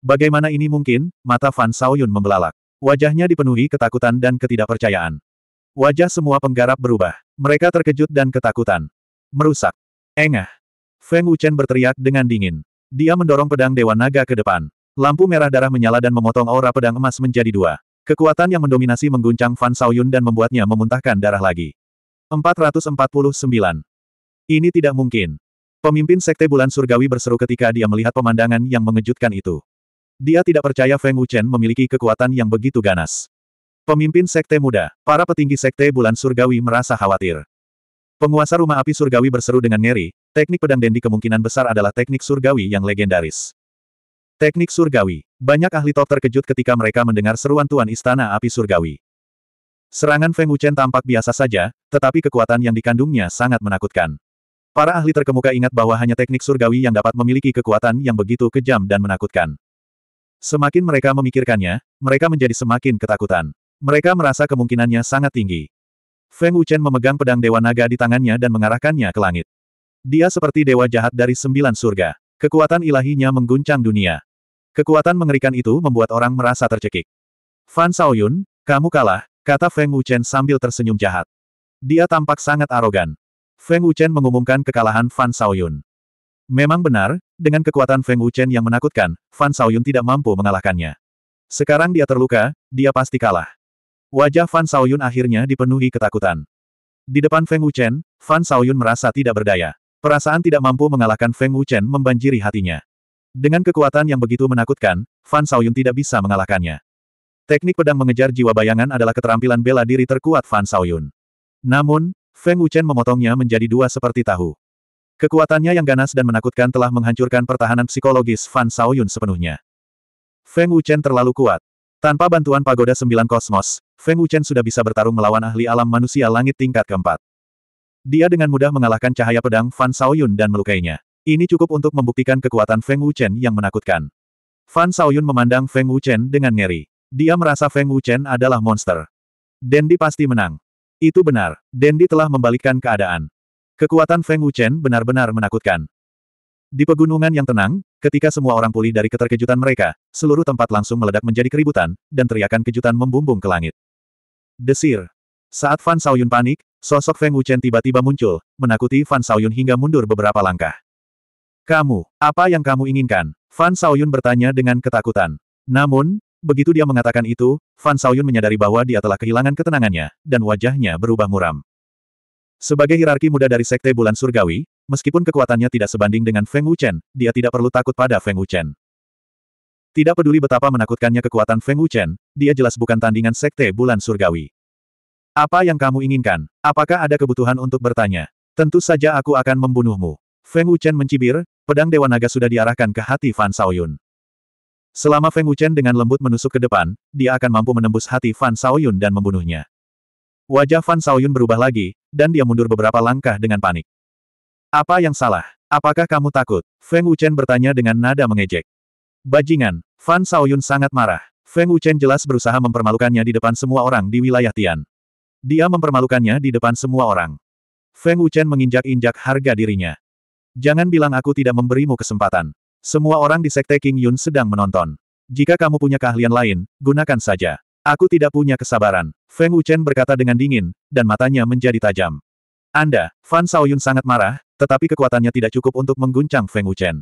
Bagaimana ini mungkin? Mata Fan Saoyun membelalak. Wajahnya dipenuhi ketakutan dan ketidakpercayaan. Wajah semua penggarap berubah. Mereka terkejut dan ketakutan. Merusak. Engah. Feng Wuchen berteriak dengan dingin. Dia mendorong pedang Dewa Naga ke depan. Lampu merah darah menyala dan memotong aura pedang emas menjadi dua. Kekuatan yang mendominasi mengguncang Fan Saoyun dan membuatnya memuntahkan darah lagi. 449. Ini tidak mungkin. Pemimpin Sekte Bulan Surgawi berseru ketika dia melihat pemandangan yang mengejutkan itu. Dia tidak percaya Feng Wuchen memiliki kekuatan yang begitu ganas. Pemimpin Sekte Muda, para petinggi Sekte Bulan Surgawi merasa khawatir. Penguasa rumah api surgawi berseru dengan ngeri, teknik pedang dendi kemungkinan besar adalah teknik surgawi yang legendaris. Teknik surgawi. Banyak ahli top terkejut ketika mereka mendengar seruan Tuan Istana Api Surgawi. Serangan Feng Wuchen tampak biasa saja, tetapi kekuatan yang dikandungnya sangat menakutkan. Para ahli terkemuka ingat bahwa hanya teknik surgawi yang dapat memiliki kekuatan yang begitu kejam dan menakutkan. Semakin mereka memikirkannya, mereka menjadi semakin ketakutan. Mereka merasa kemungkinannya sangat tinggi. Feng Wuchen memegang pedang Dewa Naga di tangannya dan mengarahkannya ke langit. Dia seperti dewa jahat dari sembilan surga. Kekuatan ilahinya mengguncang dunia. Kekuatan mengerikan itu membuat orang merasa tercekik. Fan Saoyun, kamu kalah, kata Feng Wuchen sambil tersenyum jahat. Dia tampak sangat arogan. Feng Wuchen mengumumkan kekalahan Fan Shaoyun. Memang benar, dengan kekuatan Feng Wuchen yang menakutkan, Fan Shaoyun tidak mampu mengalahkannya. Sekarang dia terluka, dia pasti kalah. Wajah Fan Shaoyun akhirnya dipenuhi ketakutan. Di depan Feng Wuchen, Fan Shaoyun merasa tidak berdaya. Perasaan tidak mampu mengalahkan Feng Wuchen membanjiri hatinya. Dengan kekuatan yang begitu menakutkan, Fan Shaoyun tidak bisa mengalahkannya. Teknik pedang mengejar jiwa bayangan adalah keterampilan bela diri terkuat Fan Shaoyun. Namun, Feng Wuchen memotongnya menjadi dua seperti tahu. Kekuatannya yang ganas dan menakutkan telah menghancurkan pertahanan psikologis Fan Shaoyun sepenuhnya. Feng Wuchen terlalu kuat. Tanpa bantuan pagoda sembilan kosmos, Feng Wuchen sudah bisa bertarung melawan ahli alam manusia langit tingkat keempat. Dia dengan mudah mengalahkan cahaya pedang Fan Shaoyun dan melukainya. Ini cukup untuk membuktikan kekuatan Feng Wuchen yang menakutkan. Fan Shaoyun memandang Feng Wuchen dengan ngeri. Dia merasa Feng Wuchen adalah monster. Dendi pasti menang. Itu benar, Dendi telah membalikkan keadaan. Kekuatan Feng Wuchen benar-benar menakutkan. Di pegunungan yang tenang, ketika semua orang pulih dari keterkejutan mereka, seluruh tempat langsung meledak menjadi keributan, dan teriakan kejutan membumbung ke langit. Desir. Saat Fan Saoyun panik, sosok Feng Wuchen tiba-tiba muncul, menakuti Fan Saoyun hingga mundur beberapa langkah. Kamu, apa yang kamu inginkan? Fan Saoyun bertanya dengan ketakutan. Namun, Begitu dia mengatakan itu, Fan Saoyun menyadari bahwa dia telah kehilangan ketenangannya, dan wajahnya berubah muram. Sebagai hierarki muda dari Sekte Bulan Surgawi, meskipun kekuatannya tidak sebanding dengan Feng Wuchen, dia tidak perlu takut pada Feng Wuchen. Tidak peduli betapa menakutkannya kekuatan Feng Wuchen, dia jelas bukan tandingan Sekte Bulan Surgawi. Apa yang kamu inginkan? Apakah ada kebutuhan untuk bertanya? Tentu saja aku akan membunuhmu. Feng Wuchen mencibir, pedang Dewa Naga sudah diarahkan ke hati Fan Saoyun. Selama Feng Wuchen dengan lembut menusuk ke depan, dia akan mampu menembus hati Fan Saoyun dan membunuhnya. Wajah Fan Saoyun berubah lagi, dan dia mundur beberapa langkah dengan panik. Apa yang salah? Apakah kamu takut? Feng Wuchen bertanya dengan nada mengejek. Bajingan, Fan Saoyun sangat marah. Feng Wuchen jelas berusaha mempermalukannya di depan semua orang di wilayah Tian. Dia mempermalukannya di depan semua orang. Feng Wuchen menginjak-injak harga dirinya. Jangan bilang aku tidak memberimu kesempatan. Semua orang di Sekte King Yun sedang menonton. Jika kamu punya keahlian lain, gunakan saja. Aku tidak punya kesabaran. Feng Wuchen berkata dengan dingin, dan matanya menjadi tajam. Anda, Fan Xiaoyun sangat marah, tetapi kekuatannya tidak cukup untuk mengguncang Feng Wuchen.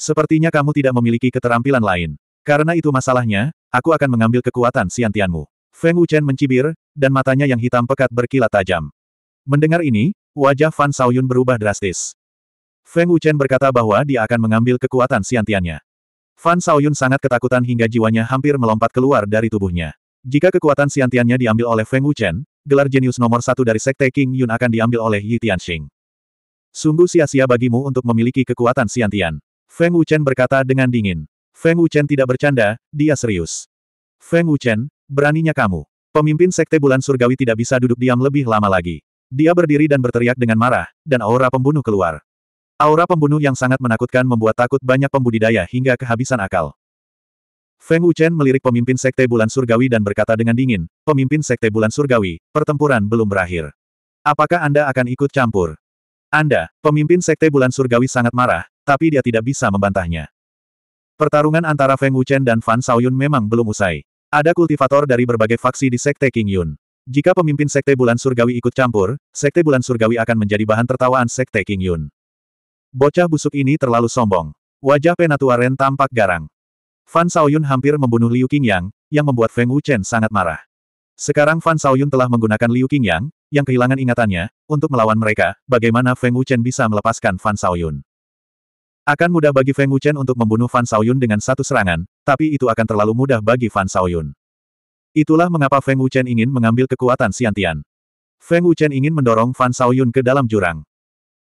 Sepertinya kamu tidak memiliki keterampilan lain. Karena itu masalahnya, aku akan mengambil kekuatan siantianmu. Feng Wuchen mencibir, dan matanya yang hitam pekat berkilat tajam. Mendengar ini, wajah Fan Xiaoyun berubah drastis. Feng Wuchen berkata bahwa dia akan mengambil kekuatan siantiannya. Fan Shaoyun sangat ketakutan hingga jiwanya hampir melompat keluar dari tubuhnya. Jika kekuatan siantiannya diambil oleh Feng Wuchen, gelar jenius nomor satu dari Sekte King Yun akan diambil oleh Yi Tianxing. Sungguh sia-sia bagimu untuk memiliki kekuatan siantian. Feng Wuchen berkata dengan dingin. Feng Wuchen tidak bercanda, dia serius. Feng Wuchen, beraninya kamu. Pemimpin Sekte Bulan Surgawi tidak bisa duduk diam lebih lama lagi. Dia berdiri dan berteriak dengan marah, dan aura pembunuh keluar. Aura pembunuh yang sangat menakutkan membuat takut banyak pembudidaya hingga kehabisan akal. Feng Wuchen melirik pemimpin Sekte Bulan Surgawi dan berkata dengan dingin, Pemimpin Sekte Bulan Surgawi, pertempuran belum berakhir. Apakah Anda akan ikut campur? Anda, pemimpin Sekte Bulan Surgawi sangat marah, tapi dia tidak bisa membantahnya. Pertarungan antara Feng Wuchen dan Fan Xiaoyun memang belum usai. Ada kultivator dari berbagai faksi di Sekte King Yun. Jika pemimpin Sekte Bulan Surgawi ikut campur, Sekte Bulan Surgawi akan menjadi bahan tertawaan Sekte King Yun. Bocah busuk ini terlalu sombong. Wajah Penatua Ren tampak garang. Fan Saoyun hampir membunuh Liu Qingyang, yang membuat Feng Wuchen sangat marah. Sekarang Fan Saoyun telah menggunakan Liu Qingyang, yang kehilangan ingatannya, untuk melawan mereka, bagaimana Feng Wuchen bisa melepaskan Fan Saoyun. Akan mudah bagi Feng Wuchen untuk membunuh Fan Saoyun dengan satu serangan, tapi itu akan terlalu mudah bagi Fan Saoyun. Itulah mengapa Feng Wuchen ingin mengambil kekuatan Xiantian. Feng Wuchen ingin mendorong Fan Saoyun ke dalam jurang.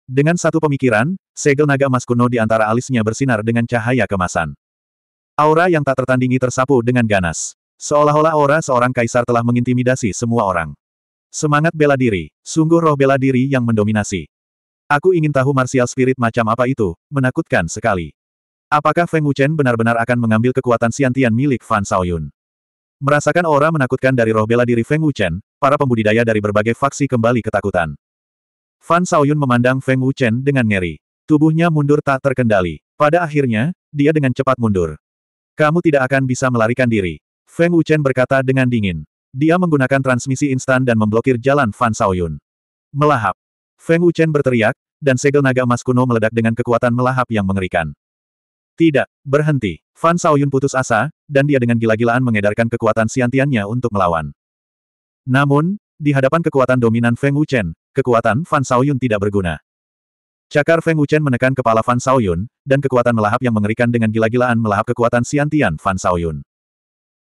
Dengan satu pemikiran, segel naga emas kuno di antara alisnya bersinar dengan cahaya kemasan. Aura yang tak tertandingi tersapu dengan ganas. Seolah-olah aura seorang kaisar telah mengintimidasi semua orang. Semangat bela diri, sungguh roh bela diri yang mendominasi. Aku ingin tahu martial spirit macam apa itu, menakutkan sekali. Apakah Feng Wuchen benar-benar akan mengambil kekuatan siantian milik Fan Xiaoyun? Merasakan aura menakutkan dari roh bela diri Feng Wuchen, para pembudidaya dari berbagai faksi kembali ketakutan. Fan Saoyun memandang Feng Wuchen dengan ngeri. Tubuhnya mundur tak terkendali. Pada akhirnya, dia dengan cepat mundur. Kamu tidak akan bisa melarikan diri. Feng Wuchen berkata dengan dingin. Dia menggunakan transmisi instan dan memblokir jalan Fan Saoyun. Melahap. Feng Wuchen berteriak, dan segel naga emas kuno meledak dengan kekuatan melahap yang mengerikan. Tidak, berhenti. Fan Saoyun putus asa, dan dia dengan gila-gilaan mengedarkan kekuatan siantiannya untuk melawan. Namun, di hadapan kekuatan dominan Feng Wuchen, kekuatan Fan Xiaoyun tidak berguna. Cakar Feng Wuchen menekan kepala Fan Xiaoyun, dan kekuatan melahap yang mengerikan dengan gila-gilaan melahap kekuatan siantian Fan Xiaoyun.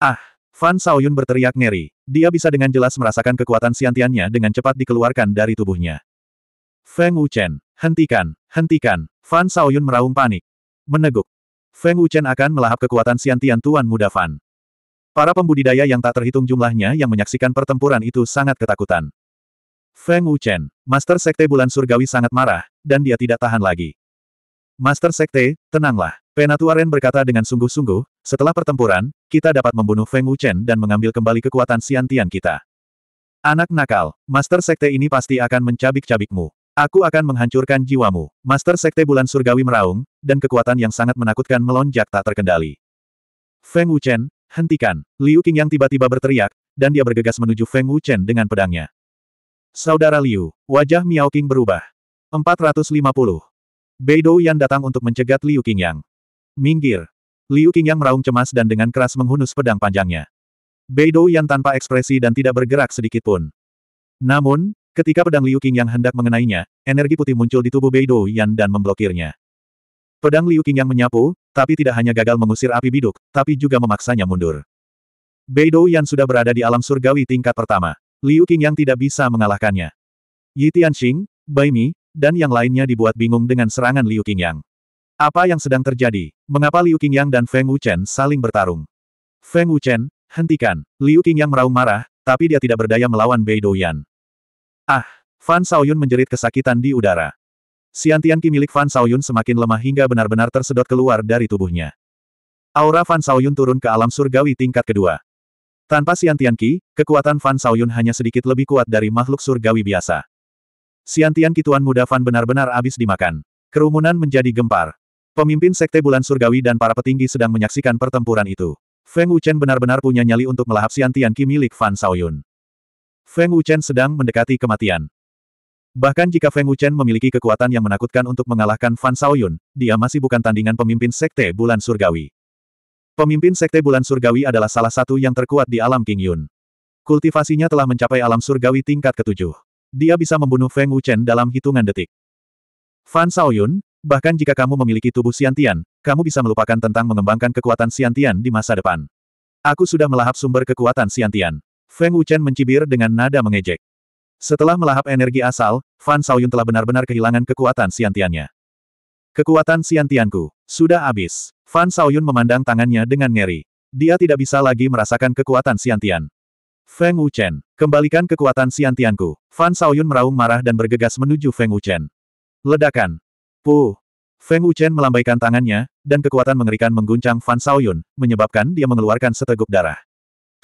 Ah! Fan Xiaoyun berteriak ngeri. Dia bisa dengan jelas merasakan kekuatan siantiannya dengan cepat dikeluarkan dari tubuhnya. Feng Wuchen, hentikan, hentikan. Fan Xiaoyun meraung panik. Meneguk. Feng Wuchen akan melahap kekuatan siantian Tuan Muda Fan. Para pembudidaya yang tak terhitung jumlahnya yang menyaksikan pertempuran itu sangat ketakutan. Feng Wuchen, Master Sekte Bulan Surgawi sangat marah, dan dia tidak tahan lagi. Master Sekte, tenanglah. Penatuaren berkata dengan sungguh-sungguh, setelah pertempuran, kita dapat membunuh Feng Wuchen dan mengambil kembali kekuatan Siantian kita. Anak nakal, Master Sekte ini pasti akan mencabik-cabikmu. Aku akan menghancurkan jiwamu. Master Sekte Bulan Surgawi meraung, dan kekuatan yang sangat menakutkan melonjak tak terkendali. Feng Wuchen, Hentikan! Liu King yang tiba-tiba berteriak, dan dia bergegas menuju Feng Wuchen dengan pedangnya. Saudara Liu, wajah Miao King berubah. 450. Beidou Yan datang untuk mencegat Liu King yang. Minggir. Liu King yang meraung cemas dan dengan keras menghunus pedang panjangnya. Beidou Yan tanpa ekspresi dan tidak bergerak sedikit pun. Namun, ketika pedang Liu King yang hendak mengenainya, energi putih muncul di tubuh Beidou Yan dan memblokirnya. Pedang Liu King yang menyapu, tapi tidak hanya gagal mengusir api biduk, tapi juga memaksanya mundur. Beidou Yan sudah berada di alam surgawi tingkat pertama. Liu Qing yang tidak bisa mengalahkannya. Yi Tianxing, Bai Mi, dan yang lainnya dibuat bingung dengan serangan Liu yang. Apa yang sedang terjadi? Mengapa Liu Qing yang dan Feng Wuchen saling bertarung? Feng Wuchen, hentikan. Liu Qing yang meraung marah, tapi dia tidak berdaya melawan Bei Yan. Ah, Fan Shaoyun menjerit kesakitan di udara. Siantian Ki milik Fan Saoyun semakin lemah hingga benar-benar tersedot keluar dari tubuhnya. Aura Fan Saoyun turun ke alam surgawi tingkat kedua. Tanpa Siantian Ki, kekuatan Fan Saoyun hanya sedikit lebih kuat dari makhluk surgawi biasa. Siantian Ki Tuan Muda Fan benar-benar habis dimakan. Kerumunan menjadi gempar. Pemimpin Sekte Bulan Surgawi dan para petinggi sedang menyaksikan pertempuran itu. Feng Wuchen benar-benar punya nyali untuk melahap Siantian Ki milik Fan Saoyun. Feng Wuchen sedang mendekati kematian. Bahkan jika Feng Wuchen memiliki kekuatan yang menakutkan untuk mengalahkan Fan Shaoyun, dia masih bukan tandingan pemimpin Sekte Bulan Surgawi. Pemimpin Sekte Bulan Surgawi adalah salah satu yang terkuat di alam King Yun. Kultivasinya telah mencapai alam surgawi tingkat ketujuh. Dia bisa membunuh Feng Wuchen dalam hitungan detik. Fan Shaoyun, bahkan jika kamu memiliki tubuh Siantian, kamu bisa melupakan tentang mengembangkan kekuatan Siantian di masa depan. Aku sudah melahap sumber kekuatan Siantian. Feng Wuchen mencibir dengan nada mengejek. Setelah melahap energi asal, Fan Saoyun telah benar-benar kehilangan kekuatan siantiannya. Kekuatan siantianku sudah habis. Fan Saoyun memandang tangannya dengan ngeri. Dia tidak bisa lagi merasakan kekuatan siantian. Feng Wuchen, kembalikan kekuatan siantianku. Fan Saoyun meraung marah dan bergegas menuju Feng Wuchen. Ledakan. Puh. Feng Wuchen melambaikan tangannya, dan kekuatan mengerikan mengguncang Fan Saoyun, menyebabkan dia mengeluarkan seteguk darah.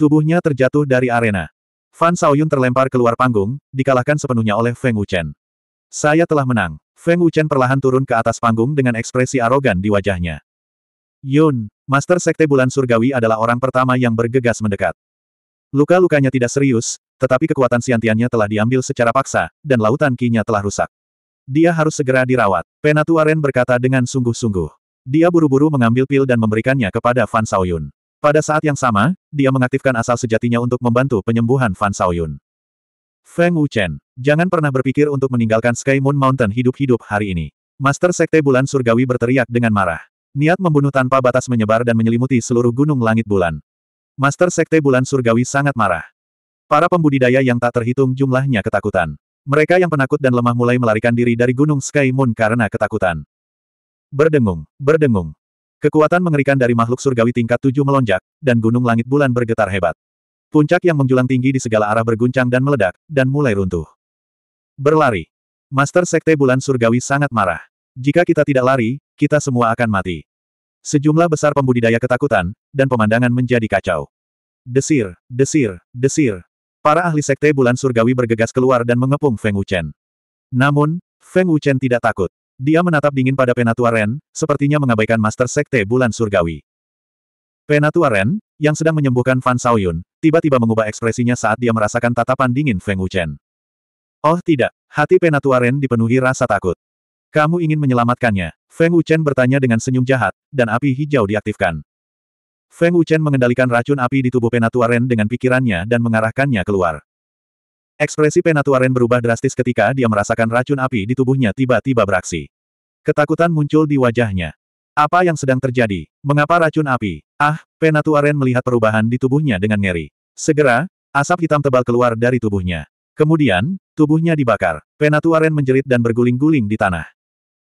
Tubuhnya terjatuh dari arena. Fan Saoyun terlempar keluar panggung, dikalahkan sepenuhnya oleh Feng Wuchen. Saya telah menang. Feng Wuchen perlahan turun ke atas panggung dengan ekspresi arogan di wajahnya. Yun, Master Sekte Bulan Surgawi adalah orang pertama yang bergegas mendekat. Luka-lukanya tidak serius, tetapi kekuatan siantiannya telah diambil secara paksa, dan lautan kinya telah rusak. Dia harus segera dirawat, Penatua Ren berkata dengan sungguh-sungguh. Dia buru-buru mengambil pil dan memberikannya kepada Fan Saoyun. Pada saat yang sama, dia mengaktifkan asal sejatinya untuk membantu penyembuhan Fan Saoyun. Feng Wuchen, jangan pernah berpikir untuk meninggalkan Sky Moon Mountain hidup-hidup hari ini. Master Sekte Bulan Surgawi berteriak dengan marah. Niat membunuh tanpa batas menyebar dan menyelimuti seluruh gunung langit bulan. Master Sekte Bulan Surgawi sangat marah. Para pembudidaya yang tak terhitung jumlahnya ketakutan. Mereka yang penakut dan lemah mulai melarikan diri dari gunung Sky Moon karena ketakutan. Berdengung, berdengung, Kekuatan mengerikan dari makhluk surgawi tingkat tujuh melonjak, dan gunung langit bulan bergetar hebat. Puncak yang menjulang tinggi di segala arah berguncang dan meledak, dan mulai runtuh. Berlari. Master Sekte Bulan Surgawi sangat marah. Jika kita tidak lari, kita semua akan mati. Sejumlah besar pembudidaya ketakutan, dan pemandangan menjadi kacau. Desir, desir, desir. Para ahli Sekte Bulan Surgawi bergegas keluar dan mengepung Feng Wuchen. Namun, Feng Wuchen tidak takut. Dia menatap dingin pada Penatua Ren, sepertinya mengabaikan Master Sekte Bulan Surgawi. Penatua Ren, yang sedang menyembuhkan Fan Saoyun, tiba-tiba mengubah ekspresinya saat dia merasakan tatapan dingin Feng Wuchen. Oh tidak, hati Penatua Ren dipenuhi rasa takut. Kamu ingin menyelamatkannya? Feng Wuchen bertanya dengan senyum jahat, dan api hijau diaktifkan. Feng Wuchen mengendalikan racun api di tubuh Penatua Ren dengan pikirannya dan mengarahkannya keluar. Ekspresi Penatuaren berubah drastis ketika dia merasakan racun api di tubuhnya tiba-tiba beraksi. Ketakutan muncul di wajahnya. Apa yang sedang terjadi? Mengapa racun api? Ah, Penatuaren melihat perubahan di tubuhnya dengan ngeri. Segera, asap hitam tebal keluar dari tubuhnya. Kemudian, tubuhnya dibakar. Penatuaren menjerit dan berguling-guling di tanah.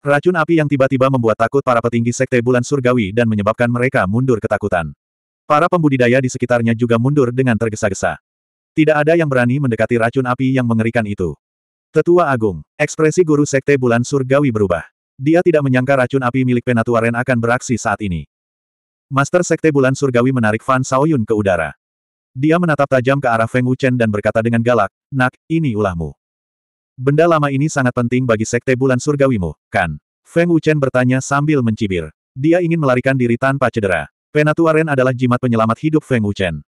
Racun api yang tiba-tiba membuat takut para petinggi Sekte Bulan Surgawi dan menyebabkan mereka mundur ketakutan. Para pembudidaya di sekitarnya juga mundur dengan tergesa-gesa. Tidak ada yang berani mendekati racun api yang mengerikan itu. Tetua Agung, ekspresi guru Sekte Bulan Surgawi berubah. Dia tidak menyangka racun api milik Penatuaren akan beraksi saat ini. Master Sekte Bulan Surgawi menarik Fan Saoyun ke udara. Dia menatap tajam ke arah Feng Wuchen dan berkata dengan galak, Nak, ini ulahmu. Benda lama ini sangat penting bagi Sekte Bulan Surgawimu, kan? Feng Wuchen bertanya sambil mencibir. Dia ingin melarikan diri tanpa cedera. Penatuaren adalah jimat penyelamat hidup Feng Wuchen.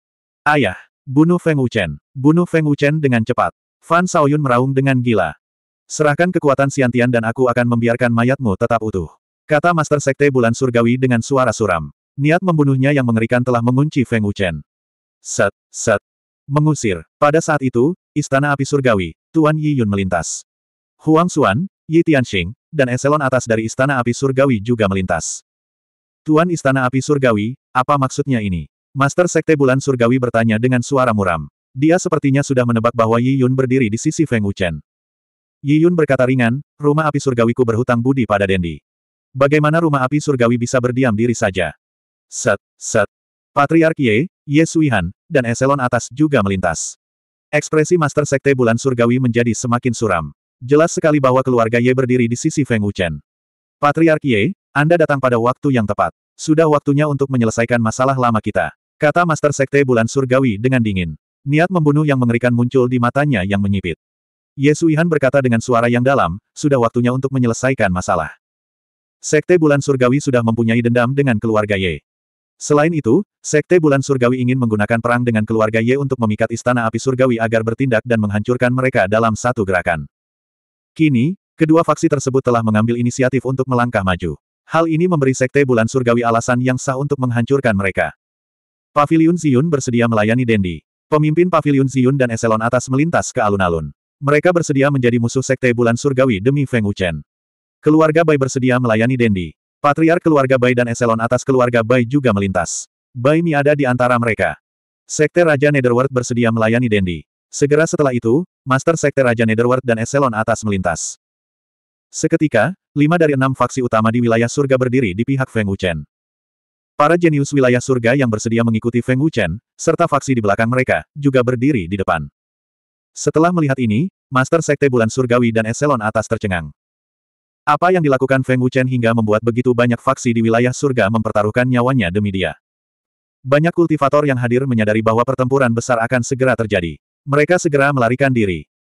Ayah, Bunuh Feng Wuchen. Bunuh Feng Wuchen dengan cepat. Fan Saoyun meraung dengan gila. Serahkan kekuatan Siantian dan aku akan membiarkan mayatmu tetap utuh. Kata Master Sekte Bulan Surgawi dengan suara suram. Niat membunuhnya yang mengerikan telah mengunci Feng Wuchen. Set, set. Mengusir. Pada saat itu, Istana Api Surgawi, Tuan Yi Yun melintas. Huang Xuan, Yi Tianxing, dan eselon atas dari Istana Api Surgawi juga melintas. Tuan Istana Api Surgawi, apa maksudnya ini? Master Sekte Bulan Surgawi bertanya dengan suara muram. Dia sepertinya sudah menebak bahwa Yi Yun berdiri di sisi Feng Wuchen. Yi Yun berkata ringan, rumah api surgawiku berhutang budi pada Dendi. Bagaimana rumah api surgawi bisa berdiam diri saja? Set, set. Patriark Ye, Ye Suihan, dan eselon atas juga melintas. Ekspresi Master Sekte Bulan Surgawi menjadi semakin suram. Jelas sekali bahwa keluarga Ye berdiri di sisi Feng Wuchen. Patriark Ye, Anda datang pada waktu yang tepat. Sudah waktunya untuk menyelesaikan masalah lama kita. Kata Master Sekte Bulan Surgawi dengan dingin. Niat membunuh yang mengerikan muncul di matanya yang menyipit. Yesuihan berkata dengan suara yang dalam, sudah waktunya untuk menyelesaikan masalah. Sekte Bulan Surgawi sudah mempunyai dendam dengan keluarga Ye. Selain itu, Sekte Bulan Surgawi ingin menggunakan perang dengan keluarga Ye untuk memikat Istana Api Surgawi agar bertindak dan menghancurkan mereka dalam satu gerakan. Kini, kedua faksi tersebut telah mengambil inisiatif untuk melangkah maju. Hal ini memberi Sekte Bulan Surgawi alasan yang sah untuk menghancurkan mereka. Paviliun Ziyun bersedia melayani Dendi. Pemimpin Paviliun Ziyun dan Eselon atas melintas ke alun-alun. Mereka bersedia menjadi musuh Sekte Bulan Surgawi demi Feng Wuchen. Keluarga Bai bersedia melayani Dendi. Patriark keluarga Bai dan Eselon atas keluarga Bai juga melintas. Bai Mi ada di antara mereka. Sekte Raja Netherworld bersedia melayani Dendi. Segera setelah itu, Master Sekte Raja Netherworld dan Eselon atas melintas. Seketika, lima dari enam faksi utama di wilayah surga berdiri di pihak Feng Wuchen. Para jenius wilayah surga yang bersedia mengikuti Feng Wuchen, serta faksi di belakang mereka, juga berdiri di depan. Setelah melihat ini, Master Sekte Bulan Surgawi dan Eselon atas tercengang. Apa yang dilakukan Feng Wuchen hingga membuat begitu banyak faksi di wilayah surga mempertaruhkan nyawanya demi dia. Banyak kultivator yang hadir menyadari bahwa pertempuran besar akan segera terjadi. Mereka segera melarikan diri.